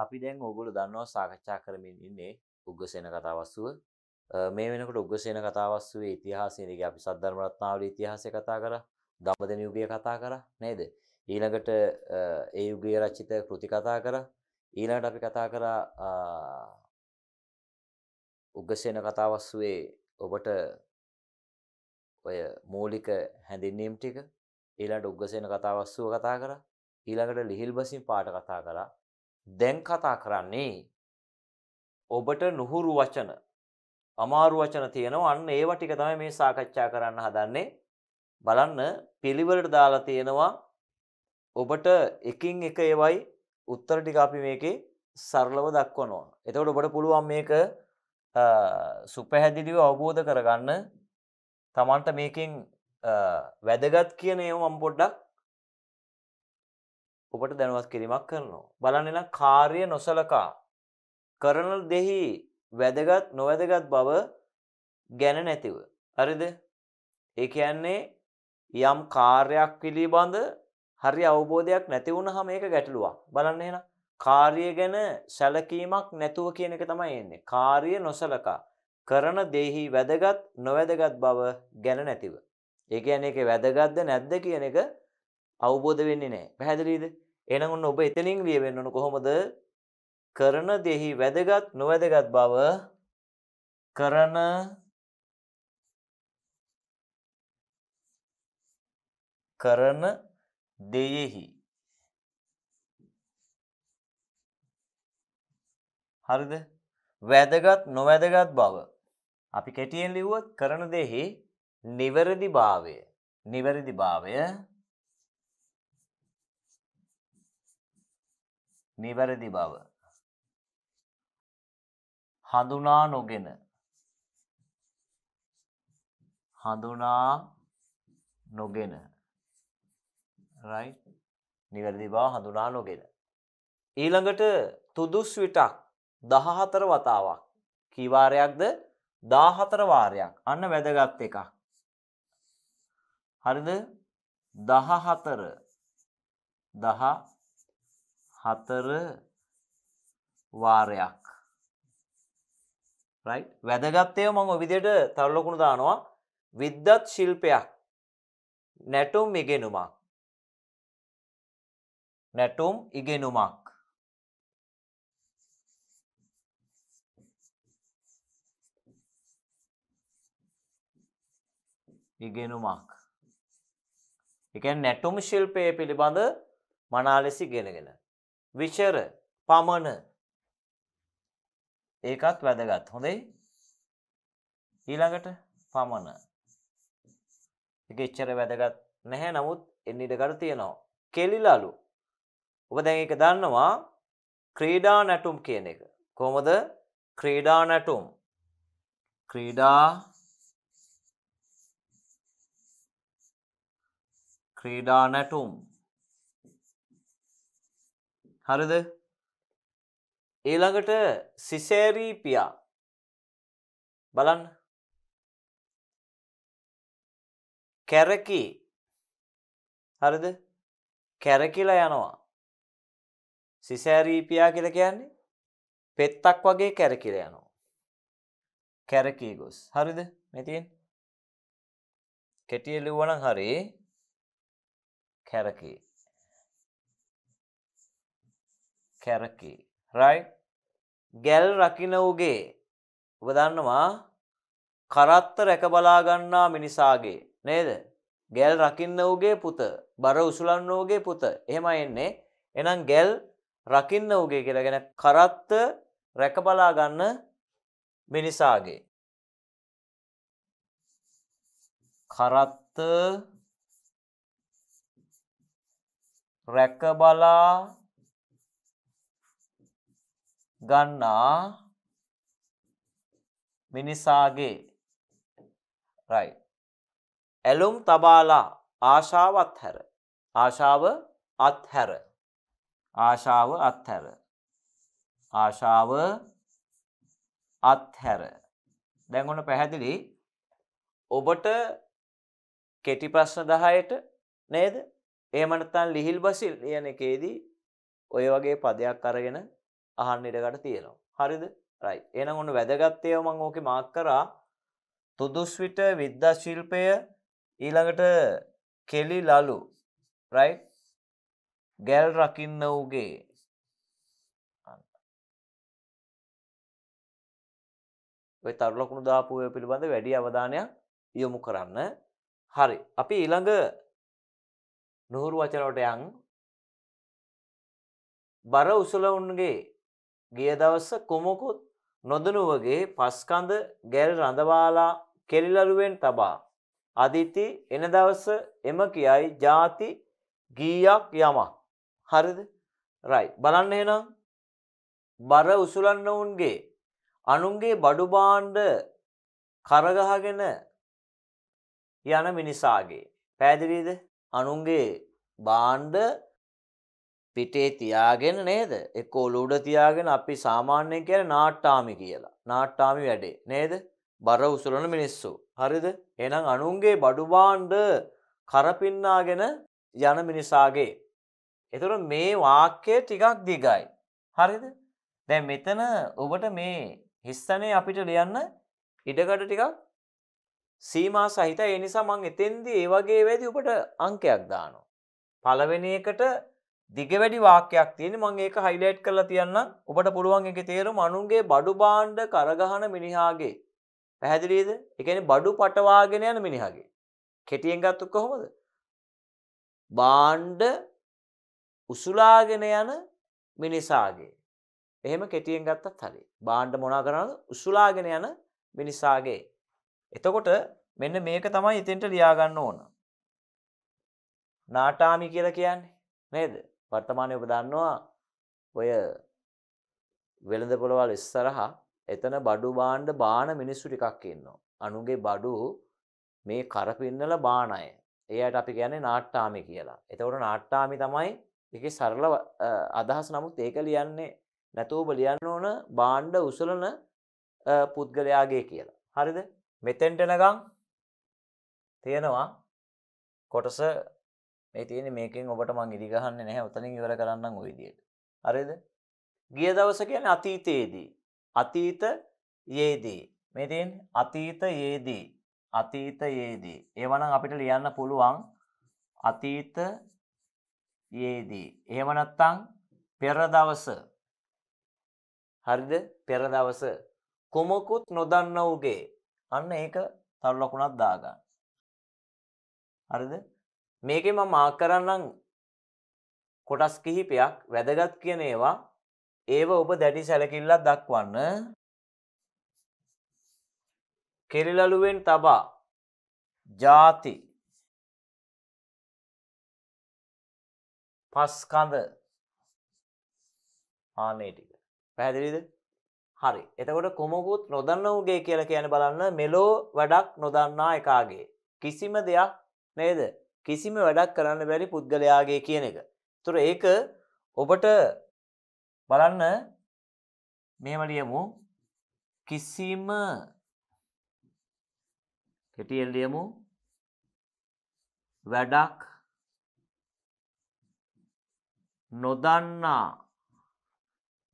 අපි දැන් ඔගොලු දන්නවා සාකච්ඡා කරමින් ඉන්නේ උග්ගසේන කතාවස්තුව. මේ වෙනකොට උග්ගසේන කතාවස්තුවේ ඉතිහාසය ඉතින් අපි සද්ධර්ම රත්නාවල ඉතිහාසය කතා කරා, දඹදෙන යුගය කතා කරා නේද? ඊළඟට ඒ යුගයේ රචිත කෘති කතා කරා. ඊළඟට අපි කතා කරා උග්ගසේන කතාවස්තුවේ ඔබට ඔය මූලික හැඳින්වීම් ටික ඊළඟට උග්ගසේන කතාවස්තුව කතා කරා. ඊළඟට ලිහිල් බසින් පාට කතා කරා. දැන් කතා කරන්නේ ඔබට නුහුරු වචන අමාරු වචන තියෙනවා අන්න ඒව ටික තමයි මේ සාකච්ඡා කරන්න හදන්නේ බලන්න පිළිවෙලට දාලා තියෙනවා ඔබට එකින් එක ඒවයි උත්තර ටික අපි මේකේ සරලව දක්වනවා එතකොට ඔබට පුළුවන් මේක සුපැහැදිලිව අවබෝධ කරගන්න තමන්ට මේකෙන් වැදගත් කියන ඒවා මම පොඩ්ඩක් ඔබට දැනුවත් කිරීමක් කරනවා. බලන්න නම් කාර්ය නොසලකා කරන දෙහි වැදගත් නොවැදගත් බව ගැන නැතිව. හරිද? ඒ කියන්නේ යම් කාර්යයක් පිළිබඳ හරි අවබෝධයක් නැති වුණාම ඒක ගැටලුවක්. බලන්න එහෙනම් කාර්ය ගැන සැලකීමක් නැතුව කියන එක තමයි එන්නේ. කාර්ය නොසලකා කරන දෙහි වැදගත් නොවැදගත් බව ගැන නැතිව. ඒ කියන්නේ ඒකේ වැදගත්ද නැද්ද කියන එක අවබෝධ වෙන්නේ නෑ පැහැදිලීද එනගන්න ඔබ එතනින් ලියවෙන්න ඕන කොහොමද කරන දෙහි වැදගත් නොවැදගත් බව කරන කරන දෙයෙහි හරිද වැදගත් නොවැදගත් බව අපි කැටියෙන් ලිව්වත් කරන දෙහි නිවැරදි භාවය නිවැරදි භාවය නිවැරදි බව හඳුනා නොගෙන හඳුනා නොගෙන right නිවැරදි බව හඳුනා නොගෙන ඊළඟට තුදුස් විටක් 14 වතාවක් කී වාරයක්ද 14 වාරයක් අන්න වැදගත් එකක් හරිද 14 10 හතර වාරයක් වැදගත්තය මං විදියට තරලොකුණු දානවා විද්දත් ශිල්පයක් නැටුම් ඉගෙනුමක් නැටුම් ඉගෙනුමක් ඉගෙනුමක් එක නැටුම් ශිල්පය පිළිබඳ මනාලෙසි ගෙනගෙන විෂර පමණ ඒකත් වැදගත් හොඳයි ඊළඟට පමණ එක එච්චර වැදගත් නැහැ නමුත් එන්නට කර තියෙනවා කෙලිලලු ඔබ දැන් එක දන්නවා ක්‍රීඩා නැටුම් කියන එක කොහොමද ක්‍රීඩා නැටුම් ක්‍රීඩා ක්‍රීඩා නැටුම් හරිද ඊළඟට සිසේරී පියා බලන්න කැරකි හරිද කැරකිලා යනවා සිසෑරීපියා කියල කියන්නේ පෙත්තක් වගේ කැරකිල යනවා කැරකී ගොස් හරිද මෙතින් කෙටිය ලිව්වනං හරි කැරකී කැරකි. රයි ගැල් රකින වූගේ ඔබදන්නවා කරත්ත රැක බලාගන්නා මිනිසාගේ නේද ගැල් රකින්න වූගේ පුත බර උසුලන්න වූගේ පුත එහෙම එන්නේ එනම් ගැල් රකින්න වූගේ කියලා ගැන කරත්ත රැක බලාගන්න මිනිසාගේ කරත්ත රැකබලා ගන්නා මිනිසාගේ රයි ඇලුම් තබාලා ආශාව අත්හැර ආශාව අත්හැර ආශාව අත්හැර ආශාව අත්හැර දැන් ඔන්න පැහැදිලි ඔබට කෙටි ප්‍රශ්න 10ට නේද එහෙම නැත්නම් ලිහිල් බසිල් කියන එකේදී ඔය වගේ පදයක් අරගෙන අහන්න ඉඩකට තියෙනවා. හරිද? right. එහෙනම් ඔන්න වැදගත් ඒවා මම ඕකේ මාක් කරා. තුදුස්විට විද්‍යා ශිල්පය ඊළඟට කෙලි ලලු right. ගැල් රකින්න උගේ ඔය තරලකුණු දාපුය පිළිබඳ වැඩි අවධානයක් යොමු කරන්න හරි අපි ඊළඟ නොහුරු වචනවට යන් බර උසලවුන්ගේ ගිය දවස කුමකුත් නොදනුවගේ පස්කඳ ගැල් රඳවාලා කෙලිලරුවෙන් තබා. අදිති එන දවස එම කියයි ජාති ගීයක් යමක්. හරිද රයි බලන්න එනම් බර උසුලන්න ඔවුන්ගේ අනුන්ගේ බඩු බාණ්ඩ කරගහගෙන යන මිනිසාගේ පැදිරීද අනුන්ගේ බාණ්ඩ පිටේ තියාගෙන නේද එක්ක ඔලුඩ තියාගෙන අපි සාමාන්‍යයෙන් කියන නාට්ටාමි කියලා නාට්ටාමි වැඩේ නේද බර උසුලන මිනිස්සු හරිද එහෙනම් අනුන්ගේ බඩු බාණ්ඩ කරපින්නාගෙන යන මිනිසාගේ එතකොට මේ වාක්‍යය ටිකක් දිගයි හරිද දැන් මෙතන ඔබට මේ හිස්සනේ අපිට ලියන්න ඉඩකඩ ටිකක් සීමා සහිත ඒ නිසා මං එතෙන්දී ඒ වගේ වෙදී ඔබට අංකයක් දානවා පළවෙනි එකට දිග වැඩි වාක්‍යයක් තියෙන මං ඒක හයිලයිට් කරලා තියන්න ඔබට පුළුවන් එක තේරුම අනුන්ගේ බඩු බාණ්ඩ කරගහන මිනිහාගේ පැහැදිලීද එකන බඩු පටවාගෙන යන මිනිහාගේ කෙටියෙන් ගත්තු කොහොමද බාණ්ඩ උසුලාගෙන යන මිනිසාගේ එහෙම කෙටියෙන් ගත්තත් හරි බාණ්ඩ මොනා කරනද උසුලාගෙන යන මිනිසාගේ එතකොට මෙන්න මේක තමයි ඉතින්ට ලියාගන්න ඕන නාටාමි කියලා කියන්නේ නේද වර්තමානයේ ඔබ දන්නවා ඔය වෙළඳ පොළවල් ඉස්සරහා එතන බඩු බාණ්ඩ බාන මිනිස්සු ටිකක් ඉන්නවා. අනුගේ බඩු මේ කරපින්නල බාන අය. ඒ අයට අපි කියන්නේ නාට්ටාමි කියලා. එතකොට නාට්ටාමි තමයි ඒකේ සරල අදහස් නමුත් ඒක ලියන්නේ නැතුව ඔබ ලියන්න ඕන බාණ්ඩ උසලන පුද්ගලයාගේ කියලා. හරිද? මෙතෙන්ට එනකම් තියෙනවා කොටස මේ තියෙන මේකෙන් ඔබට මං ඉදිගහන්න නැහැ ඔතනින් ඉවර කරන්න ඔය විදියට. හරිද? ගිය දවස කියන්නේ අතීතයේදී. අතීත යේදී. මේ තියෙන්නේ අතීත යේදී. අතීත යේදී. ඒවනම් අපිට ලියන්න පුළුවන් අතීත යේදී. එහෙම නැත්නම් පෙර දවස. හරිද? පෙර දවස. කොමකුත් නොදන්න උගේ. අන්න ඒක තව ලකුණක් දාගන්න. හරිද? මේක ම මාක් කරන්නම් කොටස් කිහිපයක් වැදගත් කියන ඒවා ඒව ඔබ දැඩි සැලකිල්ලක් දක්වන්න කෙරිලලුවෙන් තබා ජාති පස්කඳ ආනේ ටික පැහැදිලිද හරි එතකොට කොමකුත් නොදන්න වගේ කියලා කියන බලන්න මෙලෝ වැඩක් නොදන්නා එකාගේ කිසිම දෙයක් නේද කිසිම වැඩක් කරන්න බැරි පුද්ගලයාගේ කියන එක. තුර ඒක ඔබට බලන්න මේමලියමු කිසිම කෙටියල්ලියමු වැඩක් නොදන්නා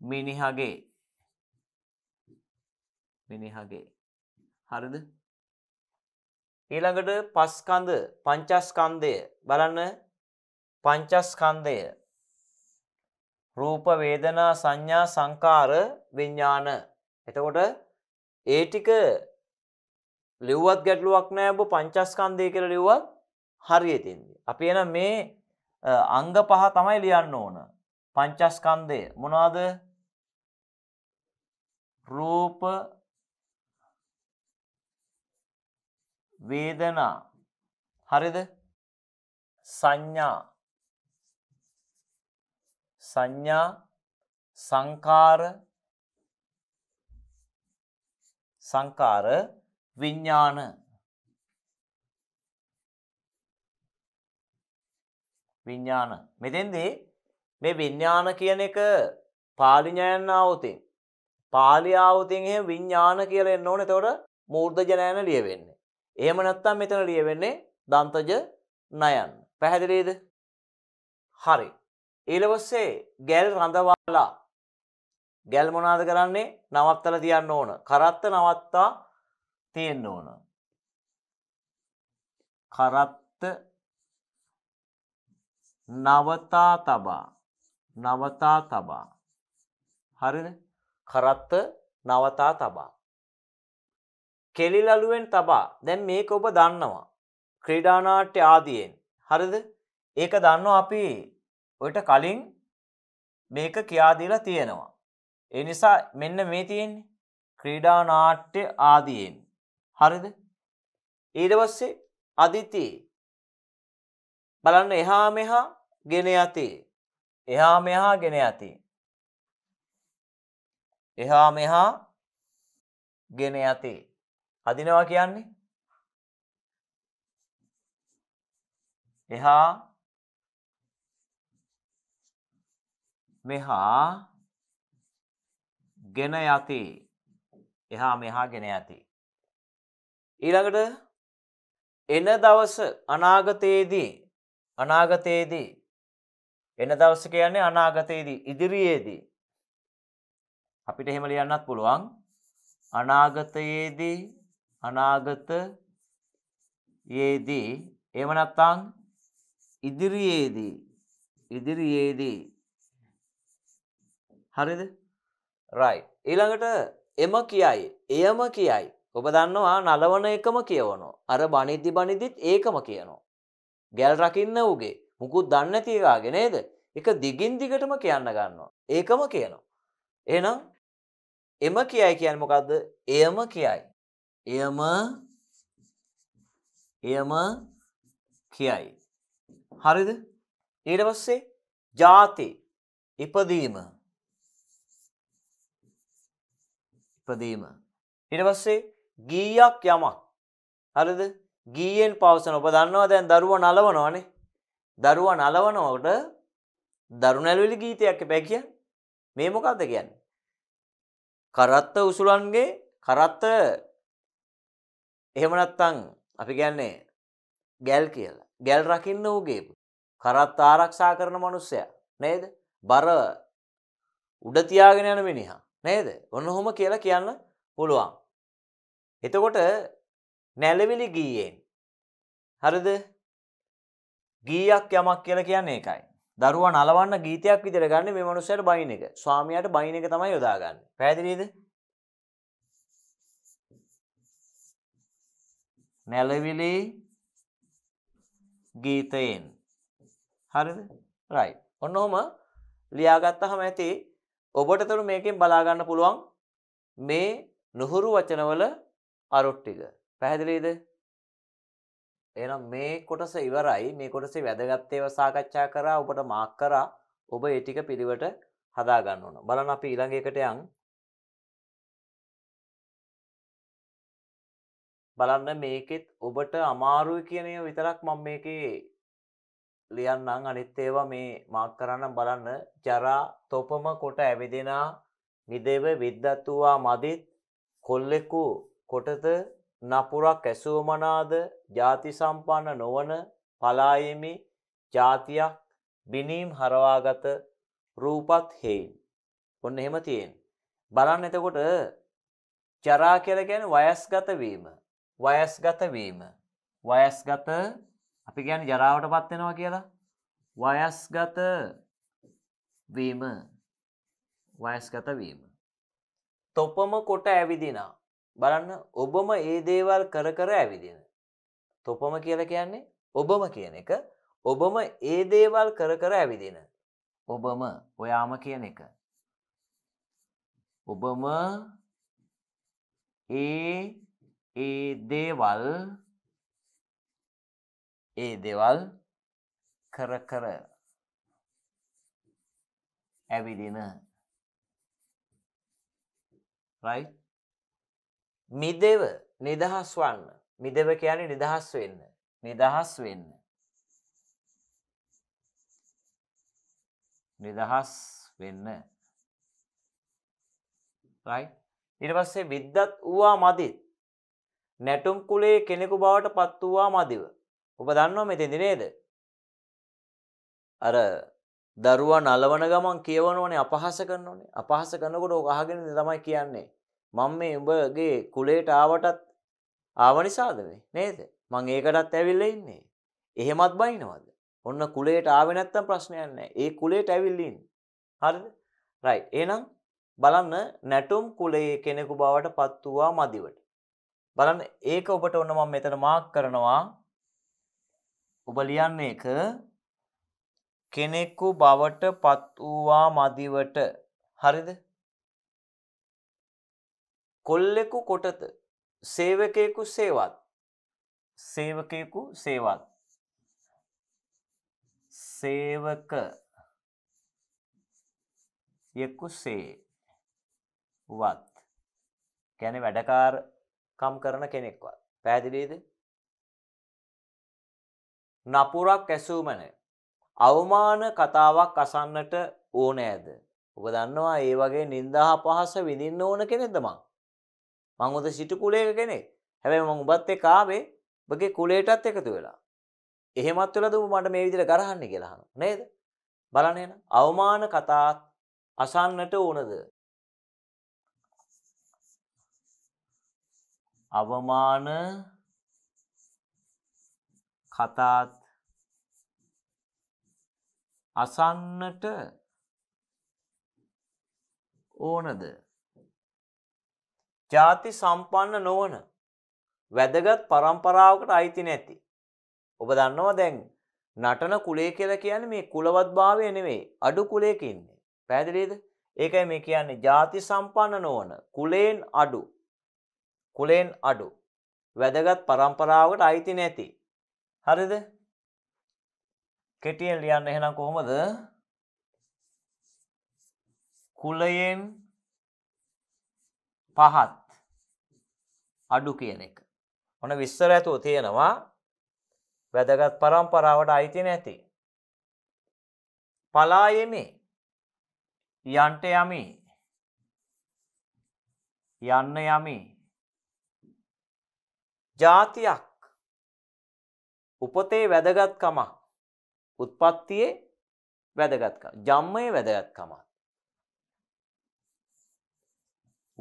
මිනිහගේ මිනිහගේ හරිද ඊළඟට පස්කන්ධ පංචස්කන්ධය බලන්න පංචස්කන්ධය රූප වේදනා සංඥා සංකාර විඥාන එතකොට ඒ ටික ලිව්වත් ගැටලුවක් නෑ ඔබ පංචස්කන්ධය කියලා ලිව්වත් හරියට ඉන්නේ අපි එහෙනම් මේ අංග පහ තමයි ලියන්න ඕන පංචස්කන්ධය මොනවද රූප වේදනා හරිද සංඥා සංඥා සංකාර සංකාර විඥාන විඥාන මෙතෙන්දී මේ විඥාන කියන එක පාලි ඥානාවතින් පාලි ආවතින් එහෙම විඥාන කියලා එන්න ඕනේ එතකොට මූර්ධජනයන ලියවෙන්නේ එහෙම නැත්තම් මෙතන ලියවෙන්නේ දන්තජ නයන්. පැහැදිලීද? හරි. ඊළවස්සේ ගැල් රඳවාලා ගැල් මොනාද කරන්නේ? නවත්තලා තියන්න ඕන. කරත්ත නවත්තා තියෙන්න ඕන. කරත්ත නවතා තබා නවතා තබා හරිද කරත්ත නවතා තබා කෙලිලලුවෙන් තබා දැන් මේක ඔබ දන්නවා. ක්‍රීඩානාට්‍ය ආදියෙන්. හරිද? ඒක දන්නවා අපි ඔයිට කලින් මේක කියාදීලා තියෙනවා. ඒ නිසා මෙන්න මේ තියෙන්නේ ක්‍රීඩානාට්‍ය ආදියෙන්. හරිද? ඊට පස්සේ අදිති බලන්න එහා මෙහා ගෙන යති. එහා මෙහා ගෙන යති. එහා මෙහා ගෙන යති. අදිනවා කියන්නේ එහා මෙහා ගෙන යති එහා මෙහා ගෙන යති ඊළඟට එන දවස අනාගතයේදී අනාගතයේදී එන දවස කියන්නේ අනාගතයේදී ඉදිරියේදී අපිට එහෙම ලියන්නත් පුළුවන් අනාගතයේදී අනාගතයේදී එහෙම නැත්නම් ඉදිරියේදී ඉදිරියේදී හරිද? right ඊළඟට එම කියයි එයම කියයි ඔබ දන්නවා නලවන එකම කියවනවා අර බනිද්දි බනිද්දිත් ඒකම කියනවා ගැල් රකින්න ඌගේ මුකුත් දන්නේ නැති එකාගේ නේද? එක දිගින් දිගටම කියන්න ගන්නවා. ඒකම කියනවා. එහෙනම් එම කියයි කියන්නේ මොකද්ද? එයම කියයි. එයම එයම කියයි. හරිද ඊට පස්සේ ජාති ඉපදීම ඉපදීම ඊට පස්සේ ගීයක් යමක් හරිද ගීයෙන් පවසන ඔබ දන්නවා දැන් දරුව නලවනවානේ දරුව නලවනවට දරු නැලවිලි ගීතයක් එපැ කිය මේ මොකක්ද කියන්න කරත්ත උසුලන්ගේ කරත්ත එහෙමනත්තං අපි ගැන්නේ ගැල් කියලා ගැල් රකින්න වූගේ කරත් ආරක්ෂා කරන මනුස්සය නේද බර උඩතියාගෙන යන මිනිහා නේද ඔන්න හොම කියලා කියන්න පුළුවන්. එතකොට නැලවිලි ගීයෙන් හරිද ගීයක් යමක් කියලා කියන්නේ එකයි දරුවන් අලවන්න ගීතයක් විදිර ගන්න මේ මනුස්සයට බයින එක ස්වාමයට බයින එක තමයි යොදාගන්න පැදිරීද නැලවිලි ගීතයෙන් හරිද රයිට් ඔන්න ඔහම ලියාගත්තහම ඇති ඔබට තුරු මේකෙන් බලාගන්න පුළුවන් මේ නොහුරු වචනවල අරුට් ටික පැහැදිලිද එහෙනම් මේ කොටස ඉවරයි මේ කොටසේ වැදගත් ඒවා සාකච්ඡා කරා ඔබට මාක් කරා ඔබ ඒ ටික පිළිවෙට හදා ගන්න ඕන බලන්න අපි ඊළඟ එකට යන් බලන්න මේකෙත් ඔබට අමාරුයි කියනය විතරක් මම මේකේ ලියන්නම් අනිත් ඒවා මේ මාක් කරන්න බලන්න ජරා තොපම කොට ඇවිදෙනා නිදේව විද්දත්තුවා මදිත් කොල්ලෙකු කොටත නපුරක් ඇසුවමනාද ජාති සම්පන්න නොවන පලායමි ජාතියක් බිනීම් හරවාගත රූපත් හෙයින්. ඔන්න එහෙම තියෙන්. බලන්න එතකොට ජරා කියල ගැන වයස්ගතවීම වයස්ගත වීම. වයස්ගත අපි ගැන ජරාවට පත්වෙනවා කියලා. වයස්ගත වීම වයස්ගත වීම. තොපම කොට ඇවිදිනා. බලන්න ඔබම ඒ දේවල් කර කර ඇවිදින. තොපම කියල කියන්නේ ඔබම කියන එක ඔබම ඒ දේවල් කර කර ඇවිදින. ඔබම ඔයාම කියන එක. ඔබම ඒ ඒ දේවල් ඒ දෙවල් කර කර ඇවිදින රයි මිදෙව නිදහස් වන්න මිදව කියන නිදහස් වෙන්න නිදහස් වෙන්න නිදහස් වෙන්න රයි ඉට පස්සේ විද්දත් වූවා මදිත් නැටුම් කුලේ කෙනෙකු බවට පත් වූවා මදිව. ඔබ දන්නවා මෙතෙදි නේද? අර දරුවා නලවන ගමන් කියවනෝනේ අපහස කරනෝනේ අපහස කරනකොට ඕක අහගෙන තමයි කියන්නේ මම මේ උඹගේ කුලයට ආවටත් ආව නිසාද මේ නේද මං ඒකටත් ඇවිල්ලා ඉන්නේ එහෙමත් බයිනවද ඔන්න කුලයට ආවේ නැත්තම් ප්‍රශ්නයක් නැහැ ඒ කුලයට ඇවිල්ලා ඉන්නේ හරිද රයිට් එහෙනම් බලන්න නැටුම් කුලයේ කෙනෙකු බවට පත් වූවා මදිවට බලන්න ඒක ඔබට ඔන්න මම මෙතන මාක් කරනවා ඔබ ලියන්න එක කෙනෙකු බවට පත් වූවා මදිවට හරිද කොල්ලෙකු කොටත සේවකයෙකු සේවත් සේවකයෙකු සේවත් සේවක යෙකු සේවත් ගැන වැඩකාර කම් කරන කෙනෙක්වත්. පැහැදිලිද? නපුරක් ඇසුමන අවමාන කතාවක් අසන්නට ඕනෑද? ඔබ දන්නවා ඒ වගේ නින්දා පහස විඳින්න ඕන කෙනෙක්ද මං? මං උද සිටු කුලයක කෙනෙක්. හැබැයි මං ඔබත් එක්ක ආවේ ඔබගේ කුලයටත් එකතු වෙලා. එහෙමත් වෙලාද ඔබ මට මේ විදිහට ගරහන්නේ කියලා අහනවා. නේද? බලන්න එහෙනම් අවමාන කතාත් අසන්නට ඕනද? අවමාන කතාත් අසන්නට ඕනද ಜಾති සම්පන්න නොවන වැදගත් પરම්පරාවකට අයිති නැති ඔබ දන්නවා දැන් නටන කුලේ කියලා කියන්නේ මේ කුලවත් භාවය නෙවෙයි අඩු කුලයක ඉන්නේ පැහැදිලිද ඒකයි මේ කියන්නේ ಜಾති සම්පන්න නොවන කුලයෙන් අඩු කුලෙන් අඩු. වැදගත් පරම්පරාවට අයිති නැති. හරිද? කෙටියෙන් ලියන්න එහෙනම් කොහොමද? කුලයෙන් පහත් අඩු කියන එක. ඔන විස්තර ඇතුව තියෙනවා වැදගත් පරම්පරාවට අයිති නැති. පලායෙමි යන්ට යමි යන්න යමි ජාතියක් උපතේ වැදගත්කමක් උත්පත්තියේ වැදගත්කම ජම්මයේ වැදගත්කමක්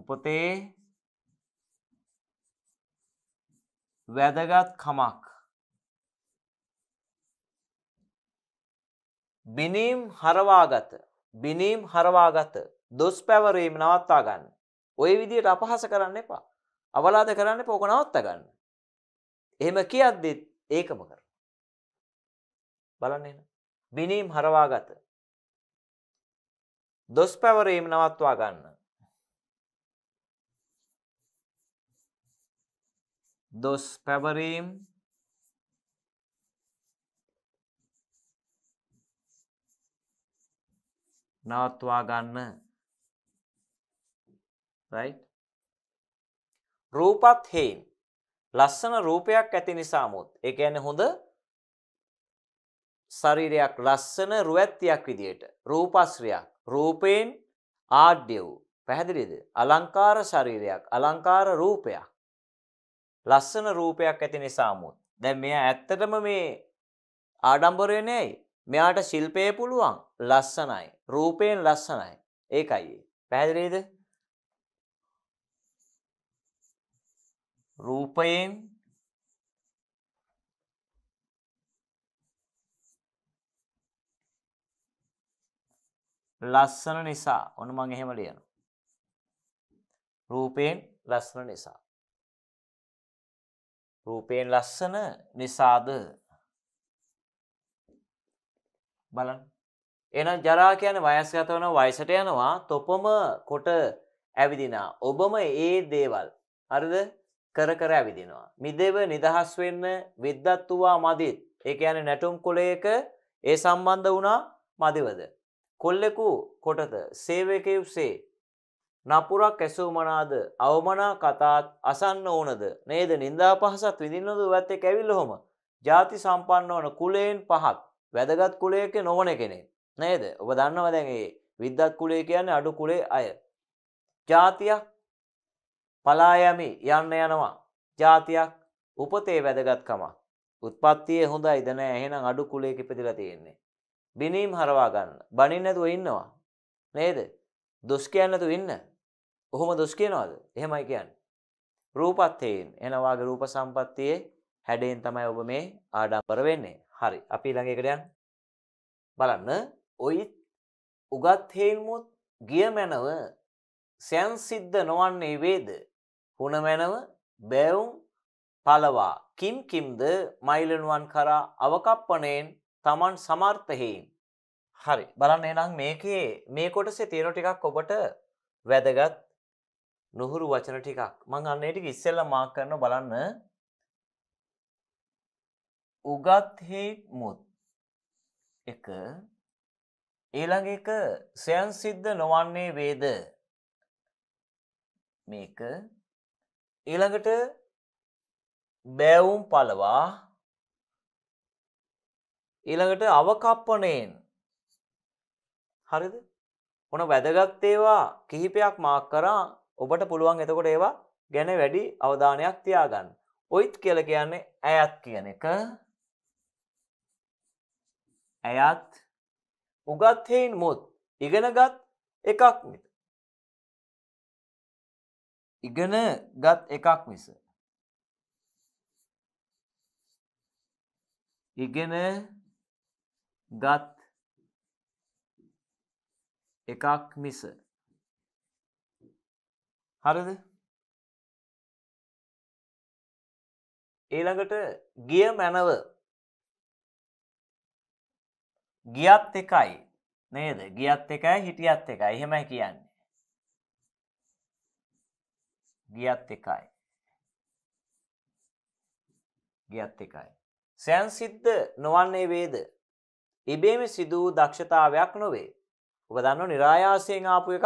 උපතේ වැදගත්කමක් බිනීම් හරවාගත බිනීම් හරවාගත දොස් පැවරීම නවත්තා ගන්න. ඔය විදියට අපහස කරන්න එපා. අවලාද කරන්න පෝක නවත්ත ගන්න. එහෙම කියද්දිත් ඒකම කර. බලන්න බිනීම් හරවාගත. දොස් පැවරීම් නවත්වා ගන්න. දොස් පැවරීම් නවත්වා ගන්න රයිට් රූපත් හේන් ලස්සන රූපයක් ඇති නිසාමුත් ඒ කියන්නේ හොඳ ශරීරයක් ලස්සන රුවැත්තියක් විදියට රූපස්රියක් රූපයෙන් ආඩ්‍ය වූ පැහැදිලිද අලංකාර ශරීරයක් අලංකාර රූපයක් ලස්සන රූපයක් ඇති නිසාමුත් දැන් මෙයා ඇත්තටම මේ ආඩම්බරය නෙයි මෙයාට ශිල්පයේ පුළුවන් ලස්සනයි රූපයෙන් ලස්සනයි ඒකයි පැහැදිලිද රූපයෙන් ලස්සන නිසා ඔන්න මං එහෙම ලියන රූපයෙන් ලස්සන නිසා රූපයෙන් ලස්සන නිසාද බලන් එන ජරා කියන වයස්ගත වන වයසට යනවා තොපම කොට ඇවිදිනා ඔබම ඒ දේවල් අරද කර කර ඇවිදිනවා. මිදෙව නිදහස් වෙන්න විද්දත්තුවා මදිත් ඒක යන නැටුම් කොලයක ඒ සම්බන්ධ වුණා මදිවද. කොල්ලෙකු කොටත සේවකයුසේ නපුරක් ඇසූමනාද අවමනා කතාත් අසන්න ඕනද නේද නින්දා පහසත් විදින්නද ඇත්තේ කැවිල්ල හොම ජාති සම්පන්න ඕන කුලයෙන් පහත් වැදගත් කුලයක නොවන කෙනෙ. නේද ඔබ දන්නවදැන්ගේ විද්දත් කුලේ කියන්න අඩු කුලේ අය. ජාතියක් පලායමි යන්න යනවා ජාතියක් උපතේ වැදගත්කමක් උත්පත්තිය හොඳ ඉදන එහෙනම් අඩු කුලේක ඉපදිලා තියෙන්නේ. බිනීම් හරවා ගන්න බනින් නැතුව ඉන්නවා. නේද දොස් කියන්නතු ඉන්න ඔහොම දොස් කියනවාද එහෙමයි කියන්න. රූපත්තයෙන් එනවාගේ රූප සම්පත්තියේ හැඩයෙන් තමයි ඔබ මේ ආඩම්පර වෙන්නේ හරි අපි ළඟකටයන් බලන්න ඔයිත් උගත් හේල්මුත් ගිය මැනව සැන් සිද්ධ නොවන්නේ වේද හුණමැනව බැවුම් පලවා කිම් කිම්ද මයිලනුවන් කරා අවකප්පනයෙන් තමන් සමර්ථහෙයින්. හරි බලන්න එනම් මේකේ මේ කොටසේ තියෙන ටිකක් ඔබට වැදගත් නොහුරු වචන ටිකක් මං අන්න ටික ඉස්සෙල්ල මාක් කරන බලන්න උගත්හේ මුත් එක ඊළඟ එක සයන් සිද්ධ නොවන්නේ වේද මේක ඊළඟට බෑවුම් පලවා ඊළඟට අවකප්පනයෙන් හරිද ඔන වැදගත්තේවා කිහිපයක් මාක් කරා ඔබට පුළුවන් එතකොට ඒවා ගැන වැඩි අවධානයක් තියාගන්න ඔයිත් කියල කියන්නේ ඇයත් කියන එක ඇයත් උගත්හෙයින් මුත් ඉගෙනගත් එකක් මිත ඉගෙන ගත් එකක් මිස ඉගෙන ගත් එකක් මිස හරද ඊළඟට ගිය මැනව ගියත් එකයි නේද ගියත් එකයි හිටියත් එකයි එහෙමයි කියන්නේ ගියත් එකයි. ගියත් එකයි. සැන්සිද්ධ නොවන්නේ වේද. ඉබේම සිදූ දක්ෂතාවයක් නොවේ. ඔබ දන්න නිරායාසයෙන් ආපු එකක්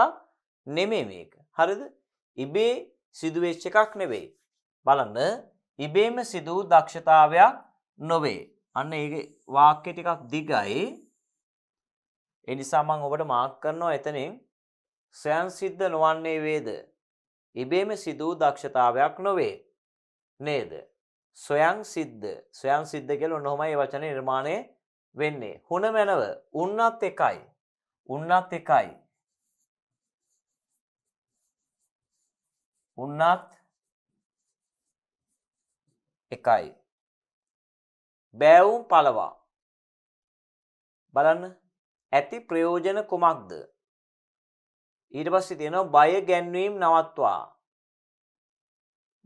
නෙමේ මේක. හරිද ඉබේ සිදුවේච්ච එකක් නෙවෙයි. බලන්න ඉබේම සිදූ දක්ෂතාවයක් නොවේ. අන්න ඒ වාක්‍ය ටිකක් දිගයි. එනිසා මං ඔබට මාක් කරනවා එතනින් සෑන් සිද්ධ නොවන්නේ වේද ඉබේම සිදූ දක්ෂතාවයක් නොවේ. නේද. සොයන් සිද්ධ සොයන් සිද්ධ කෙල නොහොමයි වචන නිර්මාණය වෙන්නේ. හුණ මැනව උන්නත් එකයි. උන්නත් එකයි. උන්නත් එකයි. බෑවුම් පලවා. බලන්න ඇති ප්‍රයෝජන කුමක්ද ඊට පස්සේ තියෙනවා බය ගැන්වීම් නවත්වා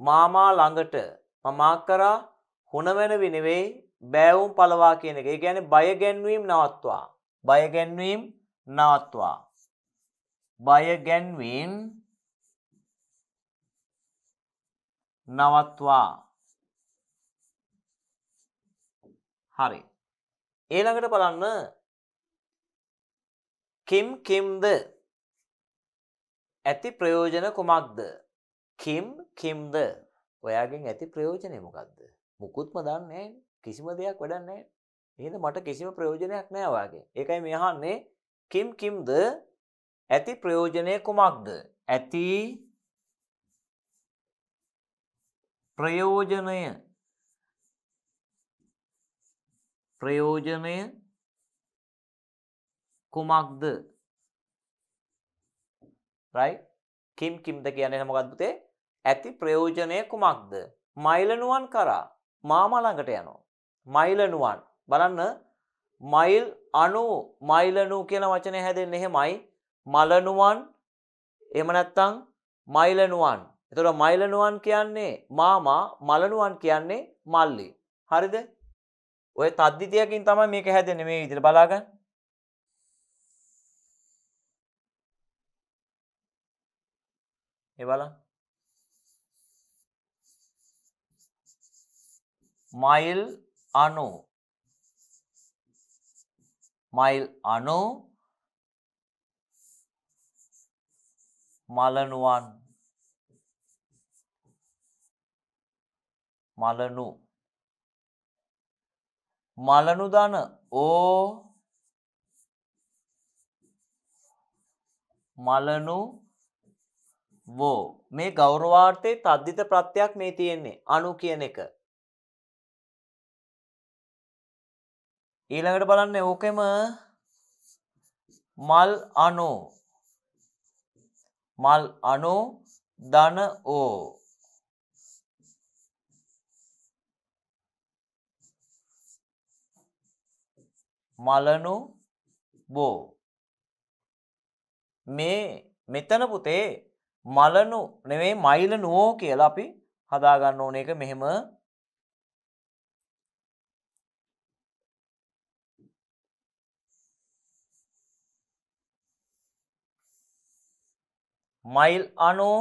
මාමා ළඟට මමා කරා හොනවැන විනෙවෙයි බෑවුම් පලවා කියන එක. ඒ කියන්නේ බය ගැන්වීම නවත්වා. බය ගැන්වීම නවත්වා. බය ගැන්වීම නවත්වා. හරි. ඊළඟට බලන්න කිම් කිම්ද ඇති ප්‍රයෝජන කුමක්ද? කිම් කිම්ද? ඔයාගෙන් ඇති ප්‍රයෝජනය මොකක්ද? මුකුත්ම දන්නේ කිසිම දෙයක් වැඩන්නේ එහෙනම් මට කිසිම ප්‍රයෝජනයක් නෑ වාගේ. ඒකයි මේ අහන්නේ කිම් කිම්ද? ඇති ප්‍රයෝජනය කුමක්ද? ඇති ප්‍රයෝජනය ප්‍රයෝජනය කුමක්ද right කිම් කිම්ද කියන්නේ මොකක්ද පුතේ ඇති ප්‍රයෝජනය කුමක්ද මයිලනුවන් කරා මාමා ළඟට යනවා මයිලනුවන් බලන්න මයිල් අණු මයිලනු කියන වචනේ හැදෙන්නේ එහෙමයි මලනුවන් එහෙම නැත්නම් මයිලනුවන් එතකොට මයිලනුවන් කියන්නේ මාමා මලනුවන් කියන්නේ මල්ලි හරිද ඔය තද්දිතියකින් තමයි මේක හැදෙන්නේ මේ විදිහට බලාගන්න එබල මයිල් අනු මයිල් අනු මලනුවන් මලනු මලනු දන ඕ මලනු වෝ මේ ගෞරවාර්ථයේ තද්ධිත ප්‍රත්‍යක් මේ තියෙන්නේ අනු කියන එක. ඊළඟට බලන්න ඕකෙම මල් අනු මල් අනු ධන ඕ මලනු බෝ මේ මෙතන පුතේ මලනු නෙවේ මයිල නුවෝ කියලා අපි හදාගන්න ඕන එක මෙහෙම මයිල් අනෝ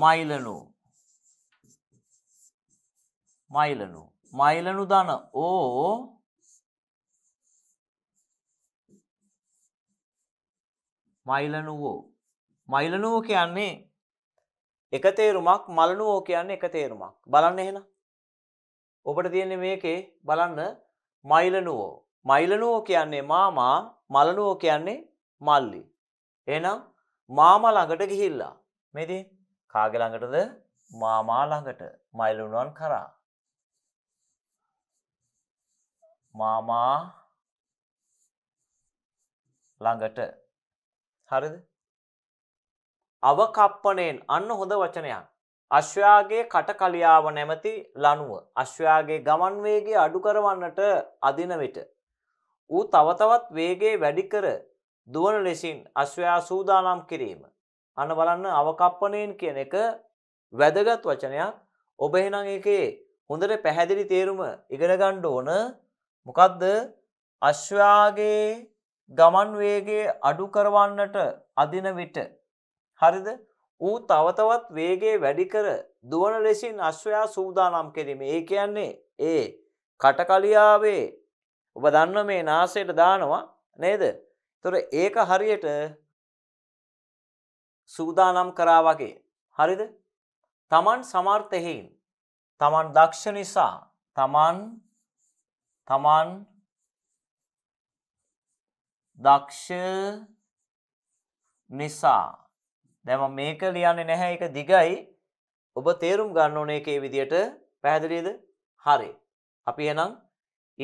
මයිලනු මයිලනු මයිලනු දන ඕ මයිලනුවෝ මයිලනුව කියන්නේ එක තේරුමක් මලනුවෝ කියන්නේ එක තේරුමක් බලන්න එහෙන ඔබට තියෙන මේකේ බලන්න මයිලනුවෝ මයිලනුවෝ කියන්නේ මාමා මලනුවෝ කියන්නේ මල්ලි එහෙනම් මාමා ළඟට ගිහිල්ලා මේදී කාගේ ළඟටද මාමා ළඟට මයිලනුවන් කරා මාමා ළඟට හරිද අවකප්පනයෙන් අන්න හොඳ වචනයක්. අශ්වයාගේ කටකලියාව නැමැති ලනුව අශ්වයාගේ ගමන් වේගය අඩු කරවන්නට අදින විට ඌ තව තවත් වේගය වැඩි කර දුවන ලෙසින් අශ්වයා සූදානම් කිරීම අන බලන්න අවකප්පණයෙන් කියන එක වැදගත් වචනයක් ඔබ එහෙනම් ඒකේ හොඳට පැහැදිලි තේරුම ඉගෙන ගන්න ඕන මොකද්ද අශ්වයාගේ ගමන් වේගය අඩු කරවන්නට අදින විට හරිද ඌ තවතවත් වේගේ වැඩිකර දුවන ලෙසින් අශ්වයා සූදානම් කිරීම ඒ කියන්නේ ඒ කටකලියාවේ ඔබ දන්න මේ නාසයට දානවා නේද තොර ඒක හරියට සූදානම් කරා වගේ හරිද තමන් සමර්ථෙහින් තමන් දක්ෂ නිසා තමන් තමන් දක්ෂ නිසා දැන් මේක ලියන්නේ නැහැ ඒක දිගයි. ඔබ තේරුම් ගන්න ඕනේ ඒකේ විදියට පැහැදිලිද? හරි. අපි එහෙනම්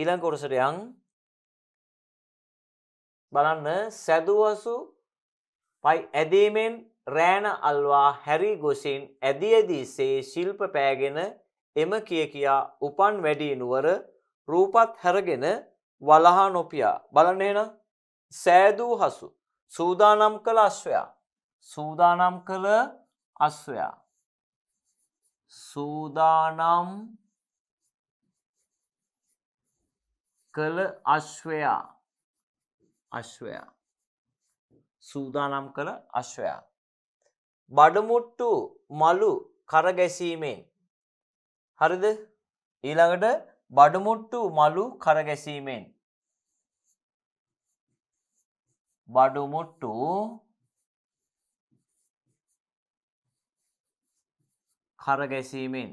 ඊළඟ කොටසට යන් බලන්න සැදුවසු පයි ඇදීමෙන් රෑන අල්වා හැරි ගොසින් ඇදියදීසේ ශිල්ප පෑගෙන එම කිය කියා උපන් වැඩී නුවර රූපත් හැරගෙන වලහා නොපියා බලන්න එන සෑදූ හසු සූදානම් කළ අශ්වයා සූදානම් කළ අස්වයා සූදානම් කළ අශ්වයා අශ්වයා සූදානම් කළ අශ්වයා බඩමුට්ටු මලු කරගැසීමෙන් හරිද ඊළඟට බඩමුට්ටු මලු කරගැසීමෙන් බඩුමුට්ටු කර ගැසීමෙන්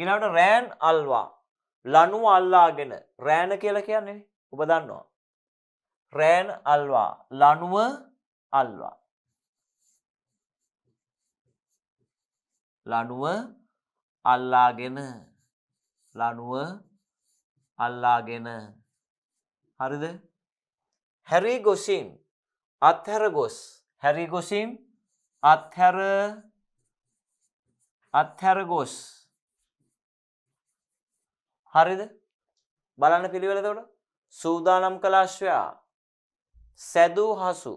ඊළඟට රෑන් අල්වා ලනුව අල්ලාගෙන රෑන කියලා කියන්නේ ඔබ දන්නවා රෑන් අල්වා ලනුව අල්වා ලනුව අල්ලාගෙන ලනුව අල්ලාගෙන හරිද හැරී ගොසින් අත්හැර ගොස් හැරිගොසිම් අත්හැර අත්හැර ගොස් හරිද බලන්න පිළිවෙලතකොට සූදානම් කලාශ්වයා සැදූ හසු